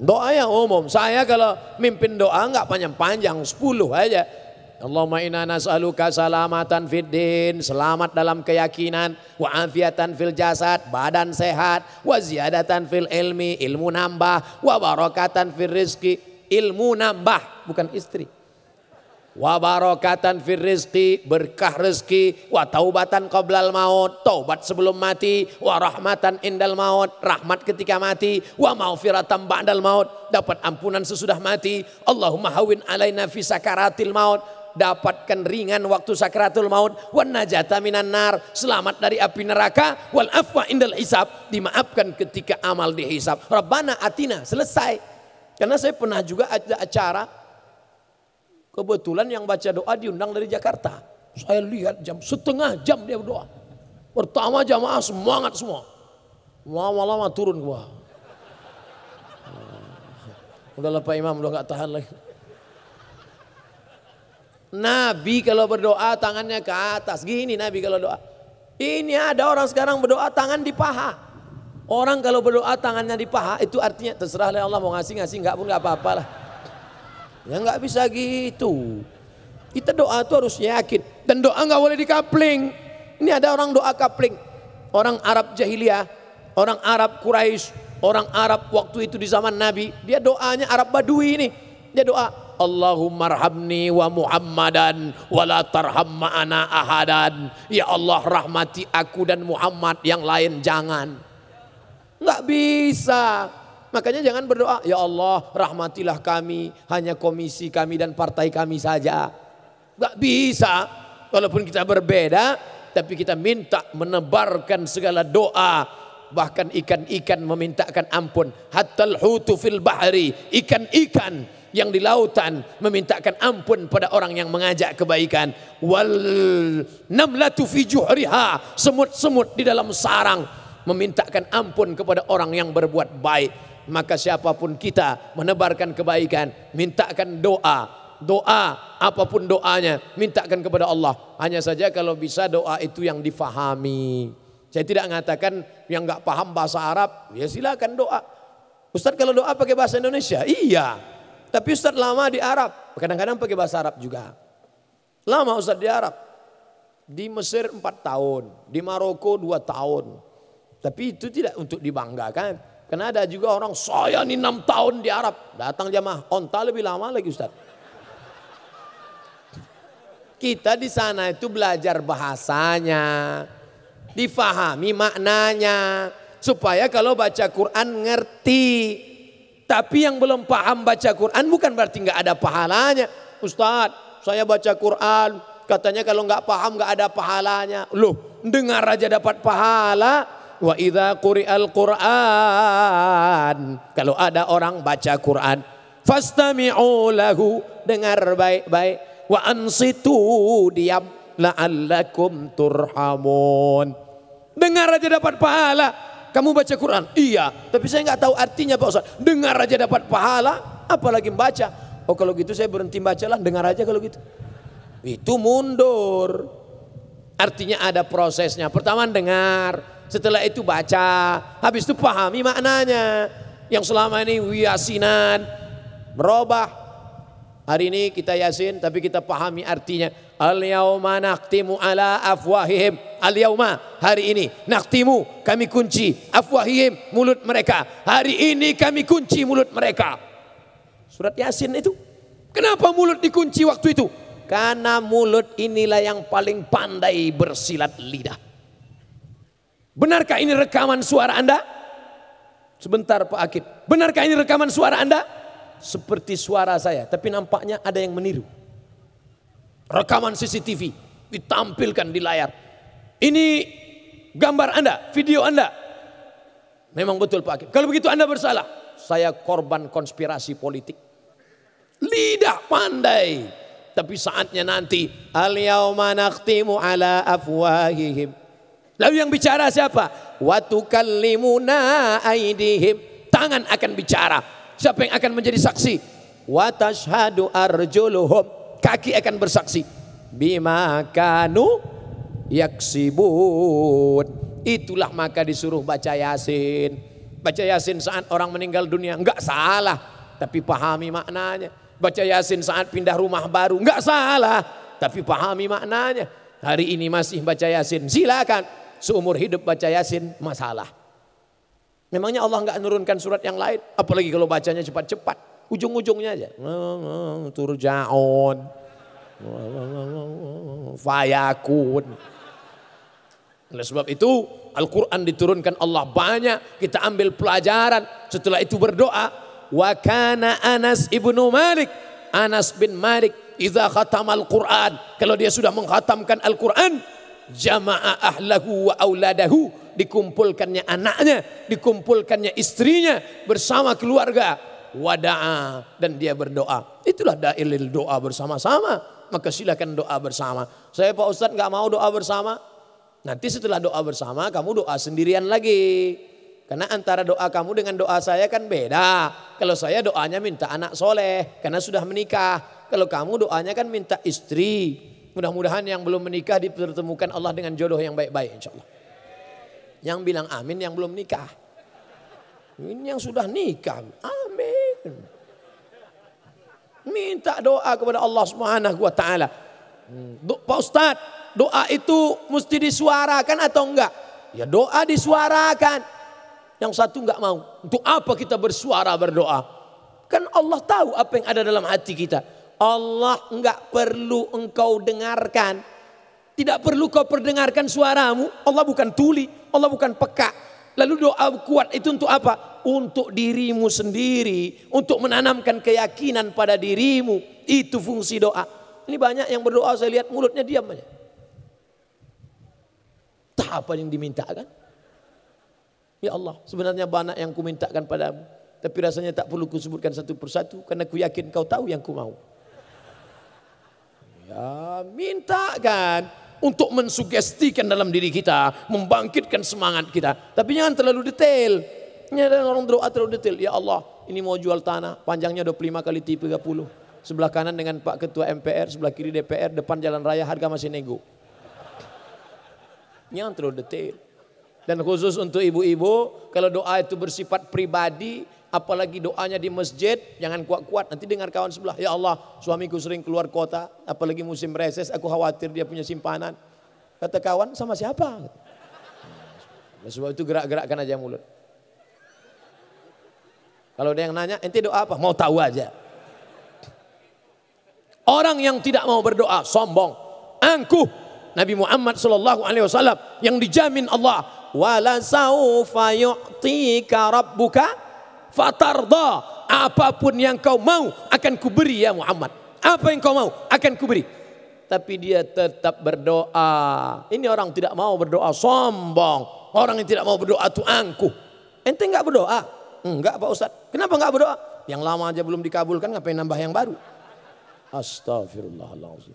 Doa yang umum. Saya kalau mimpin doa nggak panjang-panjang, 10 aja. Allahumma inna nas'aluka salamatan fid din, selamat dalam keyakinan, wa afiatan fil jasad, badan sehat, wa ziyadatan fil ilmi, ilmu nambah, wa barakatan fil rizki, ilmu nambah, bukan istri wa barokatan fir rizqi berkah rezeki wa taubatan qoblal maut taubat sebelum mati wa rahmatan indal maut rahmat ketika mati wa maufiratan ba'dal maut dapat ampunan sesudah mati Allahumma hawin alaina fi sakaratil maut dapatkan ringan waktu sakratul maut wan najata minan nar selamat dari api neraka wal afwa indal hisab dimaafkan ketika amal dihisab rabbana atina selesai karena saya pernah juga ada acara Kebetulan yang baca doa diundang dari Jakarta. Saya lihat jam setengah jam dia berdoa. Pertama jamaah semangat semua. Lama-lama turun gua. Ah. Udah Pak Imam udah gak tahan lagi. Nabi kalau berdoa tangannya ke atas. Gini Nabi kalau doa. Ini ada orang sekarang berdoa tangan di paha. Orang kalau berdoa tangannya di paha itu artinya terserah Allah mau ngasih ngasih nggak pun nggak apa-apalah. Ya nggak bisa gitu. Kita doa tuh harus yakin dan doa nggak boleh dikapling. Ini ada orang doa kapling. Orang Arab jahiliyah, orang Arab Quraisy, orang Arab waktu itu di zaman Nabi, dia doanya Arab Badui ini. Dia doa, Allahumma rahamni wa Muhammadan wa la tarham ma'ana ahadan. Ya Allah rahmati aku dan Muhammad yang lain jangan. Enggak bisa. Makanya jangan berdoa, ya Allah rahmatilah kami, hanya komisi kami dan partai kami saja. Gak bisa, walaupun kita berbeda, tapi kita minta menebarkan segala doa. Bahkan ikan-ikan memintakan ampun. Hattal hutu fil bahari, ikan-ikan yang di lautan memintakan ampun pada orang yang mengajak kebaikan. Wal namlatu fi juhriha, semut-semut di dalam sarang memintakan ampun kepada orang yang berbuat baik maka siapapun kita menebarkan kebaikan, mintakan doa. Doa apapun doanya, mintakan kepada Allah. Hanya saja kalau bisa doa itu yang difahami. Saya tidak mengatakan yang nggak paham bahasa Arab, ya silakan doa. Ustadz kalau doa pakai bahasa Indonesia, iya. Tapi Ustadz lama di Arab, kadang-kadang pakai bahasa Arab juga. Lama Ustadz di Arab. Di Mesir 4 tahun, di Maroko 2 tahun. Tapi itu tidak untuk dibanggakan. Karena ada juga orang, saya nih enam tahun di Arab. Datang jamaah, onta lebih lama lagi Ustaz. Kita di sana itu belajar bahasanya. Difahami maknanya. Supaya kalau baca Quran ngerti. Tapi yang belum paham baca Quran bukan berarti nggak ada pahalanya. Ustadz, saya baca Quran. Katanya kalau nggak paham nggak ada pahalanya. Loh, dengar aja dapat pahala wa idza quri'al Qur'an. Kalau ada orang baca Quran, fastami'u lahu, dengar baik-baik wa ansitu, diam la'allakum turhamun. Dengar aja dapat pahala. Kamu baca Quran? Iya, tapi saya nggak tahu artinya Pak Ustaz. Dengar aja dapat pahala, apalagi baca. Oh kalau gitu saya berhenti bacalah, dengar aja kalau gitu. Itu mundur. Artinya ada prosesnya. Pertama dengar, setelah itu baca, habis itu pahami maknanya. Yang selama ini yasinan, merubah. Hari ini kita yasin tapi kita pahami artinya. Al-yauma naktimu ala afwahihim. Al-yauma hari ini naktimu kami kunci afwahihim mulut mereka. Hari ini kami kunci mulut mereka. Surat Yasin itu. Kenapa mulut dikunci waktu itu? Karena mulut inilah yang paling pandai bersilat lidah. Benarkah ini rekaman suara Anda? Sebentar Pak Akib. Benarkah ini rekaman suara Anda? Seperti suara saya, tapi nampaknya ada yang meniru. Rekaman CCTV ditampilkan di layar. Ini gambar Anda, video Anda. Memang betul Pak Akib. Kalau begitu Anda bersalah. Saya korban konspirasi politik. Lidah pandai. Tapi saatnya nanti. Al-yawma ala afwahihim Lalu yang bicara siapa? Watu Watukallimuna aidihim. Tangan akan bicara. Siapa yang akan menjadi saksi? Watashhadu arjuluhum. Kaki akan bersaksi. Bima kanu yaksibun. Itulah maka disuruh baca Yasin. Baca Yasin saat orang meninggal dunia enggak salah, tapi pahami maknanya. Baca Yasin saat pindah rumah baru enggak salah, tapi pahami maknanya. Hari ini masih baca Yasin, silakan seumur hidup baca Yasin masalah. Memangnya Allah nggak nurunkan surat yang lain? Apalagi kalau bacanya cepat-cepat. Ujung-ujungnya aja. Turjaon, Fayakun. Oleh sebab itu Al-Quran diturunkan Allah banyak. Kita ambil pelajaran. Setelah itu berdoa. Wa Anas ibnu Malik. Anas bin Malik. Iza al Quran. Kalau dia sudah menghatamkan Al-Quran. Jamaah ahlahu wa auladahu dikumpulkannya anaknya dikumpulkannya istrinya bersama keluarga wada'a dan dia berdoa itulah dalil doa bersama-sama maka silakan doa bersama saya Pak Ustadz nggak mau doa bersama nanti setelah doa bersama kamu doa sendirian lagi karena antara doa kamu dengan doa saya kan beda. Kalau saya doanya minta anak soleh karena sudah menikah. Kalau kamu doanya kan minta istri Mudah-mudahan yang belum menikah dipertemukan Allah dengan jodoh yang baik-baik insya Allah. Yang bilang amin yang belum nikah. Ini yang sudah nikah. Amin. Minta doa kepada Allah Subhanahu wa taala. Hmm, Pak Ustaz, doa itu mesti disuarakan atau enggak? Ya doa disuarakan. Yang satu enggak mau. Untuk apa kita bersuara berdoa? Kan Allah tahu apa yang ada dalam hati kita. Allah enggak perlu engkau dengarkan. Tidak perlu kau perdengarkan suaramu. Allah bukan tuli, Allah bukan peka. Lalu doa kuat itu untuk apa? Untuk dirimu sendiri, untuk menanamkan keyakinan pada dirimu. Itu fungsi doa. Ini banyak yang berdoa saya lihat mulutnya diam aja. Tak apa yang diminta kan? Ya Allah, sebenarnya banyak yang kumintakan padamu. Tapi rasanya tak perlu kusebutkan satu persatu karena ku yakin kau tahu yang ku mau. Ya, kan untuk mensugestikan dalam diri kita, membangkitkan semangat kita. Tapi jangan terlalu detail. Ini ada orang doa terlalu detail. Ya Allah, ini mau jual tanah, panjangnya 25 kali 30. Sebelah kanan dengan Pak Ketua MPR, sebelah kiri DPR, depan jalan raya harga masih nego. Jangan terlalu detail. Dan khusus untuk ibu-ibu, kalau doa itu bersifat pribadi, apalagi doanya di masjid, jangan kuat-kuat. Nanti dengar kawan sebelah, ya Allah suamiku sering keluar kota, apalagi musim reses, aku khawatir dia punya simpanan. Kata kawan, sama siapa? Nah, sebab itu gerak-gerakkan aja mulut. Kalau ada yang nanya, ente doa apa? Mau tahu aja. Orang yang tidak mau berdoa, sombong, angkuh. Nabi Muhammad Shallallahu Alaihi Wasallam yang dijamin Allah, wala saufa yu'tika rabbuka fatarda. Apapun yang kau mau akan kuberi ya Muhammad. Apa yang kau mau akan kuberi. Tapi dia tetap berdoa. Ini orang tidak mau berdoa sombong. Orang yang tidak mau berdoa itu angkuh. Ente nggak berdoa? Enggak Pak Ustaz Kenapa nggak berdoa? Yang lama aja belum dikabulkan ngapain nambah yang baru? Astagfirullahaladzim.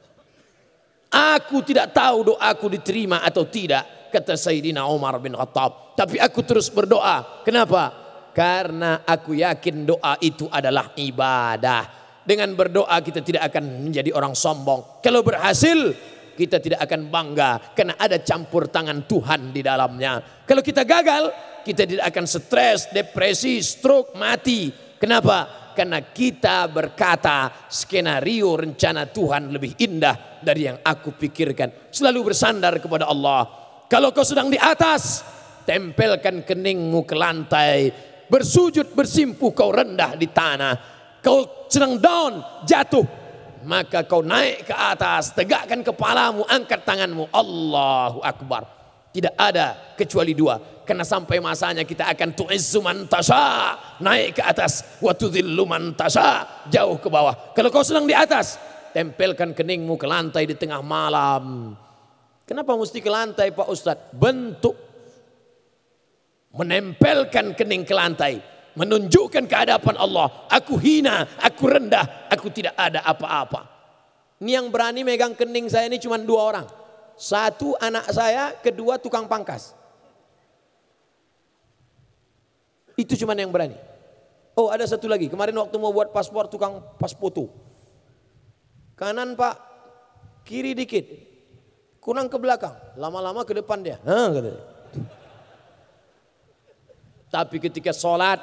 Aku tidak tahu doaku diterima atau tidak. Kata Sayyidina Umar bin Khattab. Tapi aku terus berdoa. Kenapa? Karena aku yakin doa itu adalah ibadah. Dengan berdoa kita tidak akan menjadi orang sombong. Kalau berhasil kita tidak akan bangga karena ada campur tangan Tuhan di dalamnya. Kalau kita gagal kita tidak akan stres, depresi, stroke, mati. Kenapa? Karena kita berkata skenario rencana Tuhan lebih indah dari yang aku pikirkan. Selalu bersandar kepada Allah. Kalau kau sedang di atas, tempelkan keningmu ke lantai bersujud bersimpuh kau rendah di tanah. Kau sedang down, jatuh. Maka kau naik ke atas, tegakkan kepalamu, angkat tanganmu. Allahu Akbar. Tidak ada kecuali dua. Karena sampai masanya kita akan tu'izzu man tasha. Naik ke atas. Wa tudhillu man tasha. Jauh ke bawah. Kalau kau sedang di atas. Tempelkan keningmu ke lantai di tengah malam. Kenapa mesti ke lantai Pak Ustadz? Bentuk menempelkan kening ke lantai, menunjukkan kehadapan Allah, aku hina, aku rendah, aku tidak ada apa-apa. Ini yang berani megang kening saya ini cuma dua orang. Satu anak saya, kedua tukang pangkas. Itu cuma yang berani. Oh ada satu lagi, kemarin waktu mau buat paspor tukang pas foto. Kanan pak, kiri dikit, kurang ke belakang, lama-lama ke depan dia. Nah, tapi ketika sholat,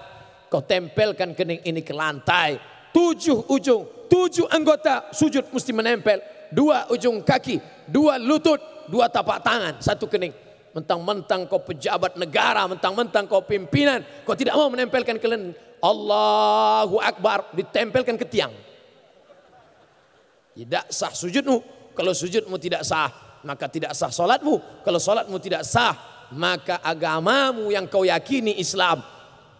kau tempelkan kening ini ke lantai. Tujuh ujung, tujuh anggota sujud mesti menempel. Dua ujung kaki, dua lutut, dua tapak tangan, satu kening. Mentang-mentang kau pejabat negara, mentang-mentang kau pimpinan, kau tidak mau menempelkan ke lantai. Allahu Akbar, ditempelkan ke tiang. Tidak sah sujudmu. Kalau sujudmu tidak sah, maka tidak sah solatmu. Kalau solatmu tidak sah, maka agamamu yang kau yakini Islam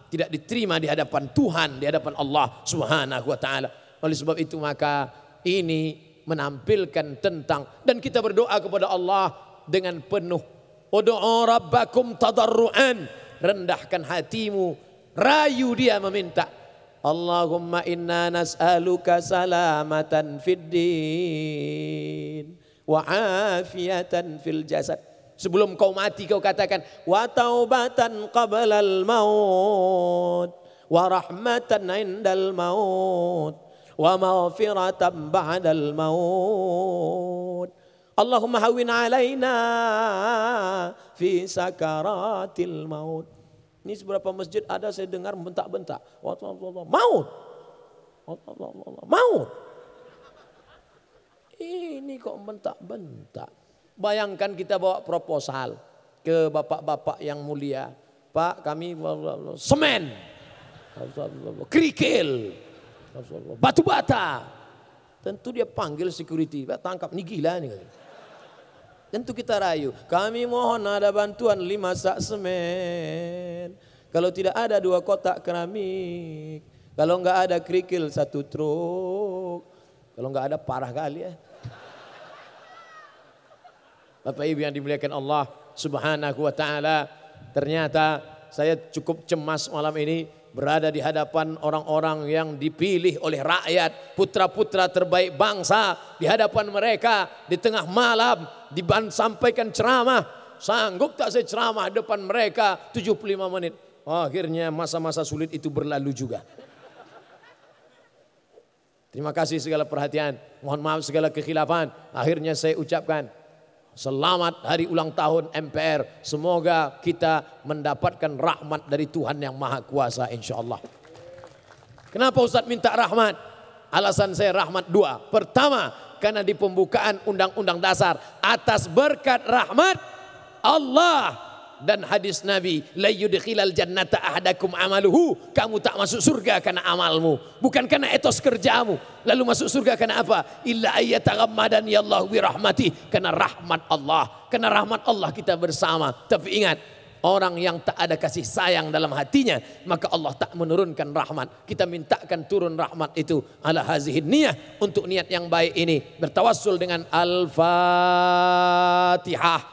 tidak diterima di hadapan Tuhan, di hadapan Allah Subhanahu wa taala. Oleh sebab itu maka ini menampilkan tentang dan kita berdoa kepada Allah dengan penuh Udu'u rabbakum tadarruan rendahkan hatimu rayu dia meminta Allahumma inna nas'aluka salamatan fid din wa afiatan fil jasad Sebelum kau mati kau katakan wa taubatan qablal maut wa rahmatan indal maut wa maghfiratan ba'dal maut. Allahumma hawin alaina fi sakaratil maut. Ini seberapa masjid ada saya dengar bentak-bentak. Maut. Maut. Ini kok bentak-bentak. Bayangkan kita bawa proposal ke bapak-bapak yang mulia. Pak kami semen, kerikil, batu bata. Tentu dia panggil security, Pak tangkap, ini gila nih. Tentu kita rayu, kami mohon ada bantuan lima sak semen. Kalau tidak ada dua kotak keramik, kalau enggak ada kerikil satu truk, kalau enggak ada parah kali ya. Bapak Ibu yang dimuliakan Allah Subhanahu wa taala. Ternyata saya cukup cemas malam ini berada di hadapan orang-orang yang dipilih oleh rakyat, putra-putra terbaik bangsa, di hadapan mereka di tengah malam diban sampaikan ceramah. Sanggup tak saya ceramah depan mereka 75 menit. Akhirnya masa-masa sulit itu berlalu juga. Terima kasih segala perhatian. Mohon maaf segala kekhilafan. Akhirnya saya ucapkan Selamat hari ulang tahun MPR. Semoga kita mendapatkan rahmat dari Tuhan yang Maha Kuasa insya Allah. Kenapa Ustadz minta rahmat? Alasan saya rahmat dua. Pertama, karena di pembukaan Undang-Undang Dasar atas berkat rahmat Allah dan hadis Nabi, la yudkhilal jannata ahadakum amaluhu, kamu tak masuk surga karena amalmu, bukan karena etos kerjamu. Lalu masuk surga karena apa? Illa ayyatagammadan ya Allah bi rahmati, karena rahmat Allah, karena rahmat Allah kita bersama. Tapi ingat, orang yang tak ada kasih sayang dalam hatinya maka Allah tak menurunkan rahmat kita mintakan turun rahmat itu ala hazihin niyah untuk niat yang baik ini bertawassul dengan al-fatihah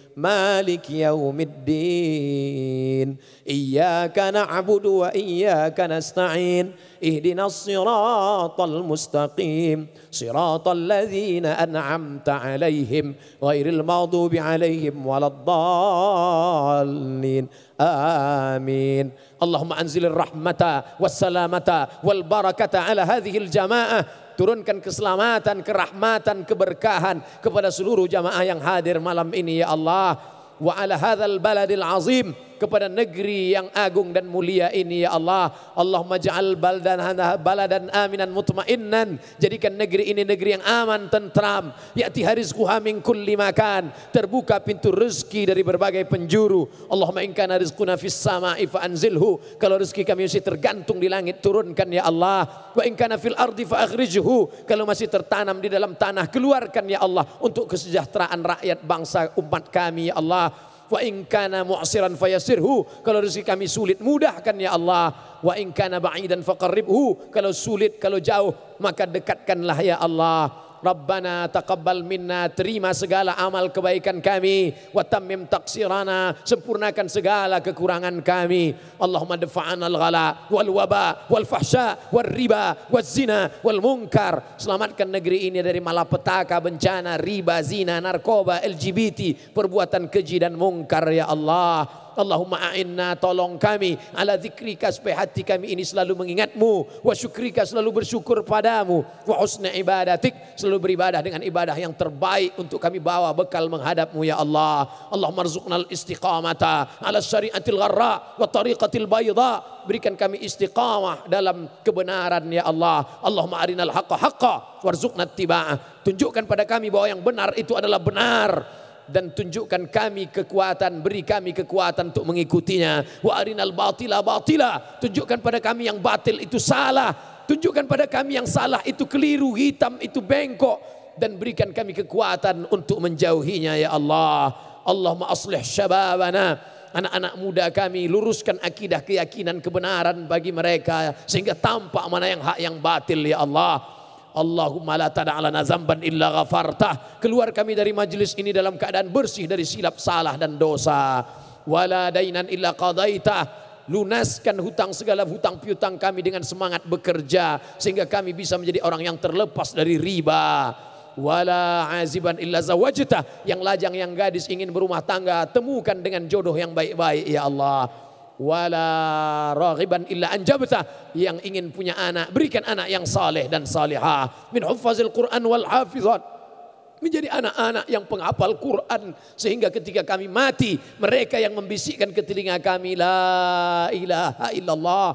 مالك يوم الدين إياك نعبد وإياك نستعين اهدنا الصراط المستقيم صراط الذين أنعمت عليهم غير المغضوب عليهم ولا الضالين آمين اللهم أنزل الرحمة والسلامة والبركة على هذه الجماعة Turunkan keselamatan, kerahmatan, keberkahan kepada seluruh jamaah yang hadir malam ini ya Allah. Wa ala hadzal baladil azim kepada negeri yang agung dan mulia ini ya Allah. Allahumma ja'al baldan baladan aminan mutmainnan. Jadikan negeri ini negeri yang aman tentram. Ya'ti harizquha min kulli makan. Terbuka pintu rezeki dari berbagai penjuru. Allah in kana rizquna fis sama'i fa anzilhu. Kalau rezeki kami masih tergantung di langit turunkan ya Allah. Wa in fil ardi fa akhrijhu. Kalau masih tertanam di dalam tanah keluarkan ya Allah untuk kesejahteraan rakyat bangsa umat kami ya Allah wa in kana mu'siran fayasirhu kalau rezeki kami sulit mudahkan ya Allah wa in kana ba'idan faqarribhu kalau sulit kalau jauh maka dekatkanlah ya Allah Rabbana taqabbal minna terima segala amal kebaikan kami wa tammim taksirana sempurnakan segala kekurangan kami Allahumma dafa'ana al-ghala wal waba wal fahsya wal riba wal zina wal munkar selamatkan negeri ini dari malapetaka bencana riba zina narkoba LGBT perbuatan keji dan mungkar ya Allah Allahumma a'inna tolong kami ala zikrika supaya hati kami ini selalu mengingatmu wa syukrika selalu bersyukur padamu wa husna ibadatik selalu beribadah dengan ibadah yang terbaik untuk kami bawa bekal menghadapmu ya Allah Allahumma rzuqnal istiqamata ala syariatil gharra wa tariqatil bayda berikan kami istiqamah dalam kebenaran ya Allah. Allahumma arinal haqqa haqqa warzuqna tiba'ah. Tunjukkan pada kami bahwa yang benar itu adalah benar dan tunjukkan kami kekuatan, beri kami kekuatan untuk mengikutinya. Wa arinal batila batila, tunjukkan pada kami yang batil itu salah, tunjukkan pada kami yang salah itu keliru, hitam itu bengkok dan berikan kami kekuatan untuk menjauhinya ya Allah. Allahumma aslih syababana anak-anak muda kami luruskan akidah keyakinan kebenaran bagi mereka sehingga tampak mana yang hak yang batil ya Allah. Allahumma la tada alana zamban illa ghafartah. Keluar kami dari majlis ini dalam keadaan bersih dari silap salah dan dosa. Wala dainan illa qadaitah lunaskan hutang segala hutang piutang kami dengan semangat bekerja sehingga kami bisa menjadi orang yang terlepas dari riba wala aziban illa zawajta yang lajang yang gadis ingin berumah tangga temukan dengan jodoh yang baik-baik ya Allah wala raghiban illa anjabta yang ingin punya anak berikan anak yang saleh dan salihah min huffazil Quran wal hafizat menjadi anak-anak yang penghafal Quran sehingga ketika kami mati mereka yang membisikkan ke telinga kami la ilaha illallah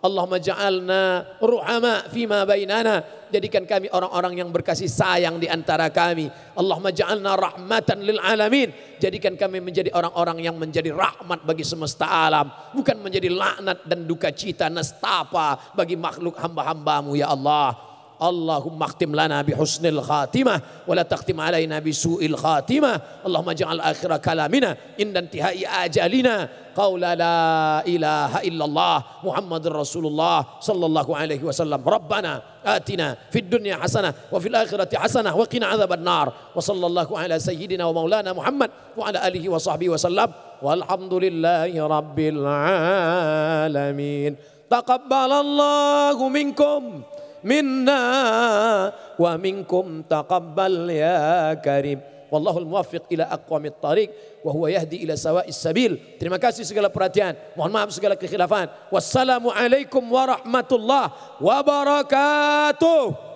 Allahumma ja'alna ruhama fima bainana jadikan kami orang-orang yang berkasih sayang di antara kami. Allahumma ja'alna rahmatan lil alamin. Jadikan kami menjadi orang-orang yang menjadi rahmat bagi semesta alam, bukan menjadi laknat dan duka cita nestapa bagi makhluk hamba-hambamu ya Allah. اللهم اختم لنا بحسن الخاتمة ولا تختم علينا بسوء الخاتمة اللهم اجعل آخر كلامنا عند انتهاء آجالنا قول لا إله إلا الله محمد رسول الله صلى الله عليه وسلم ربنا آتنا في الدنيا حسنة وفي الآخرة حسنة وقنا عذاب النار وصلى الله على سيدنا ومولانا محمد وعلى آله وصحبه وسلم والحمد لله رب العالمين تقبل الله منكم minna wa minkum taqabbal ya karim. Wallahul muwaffiq ila aqwamit tariq wa huwa yahdi ila sawa'is sabil. Terima kasih segala perhatian. Mohon maaf segala kekhilafan. Wassalamu alaikum warahmatullahi wabarakatuh.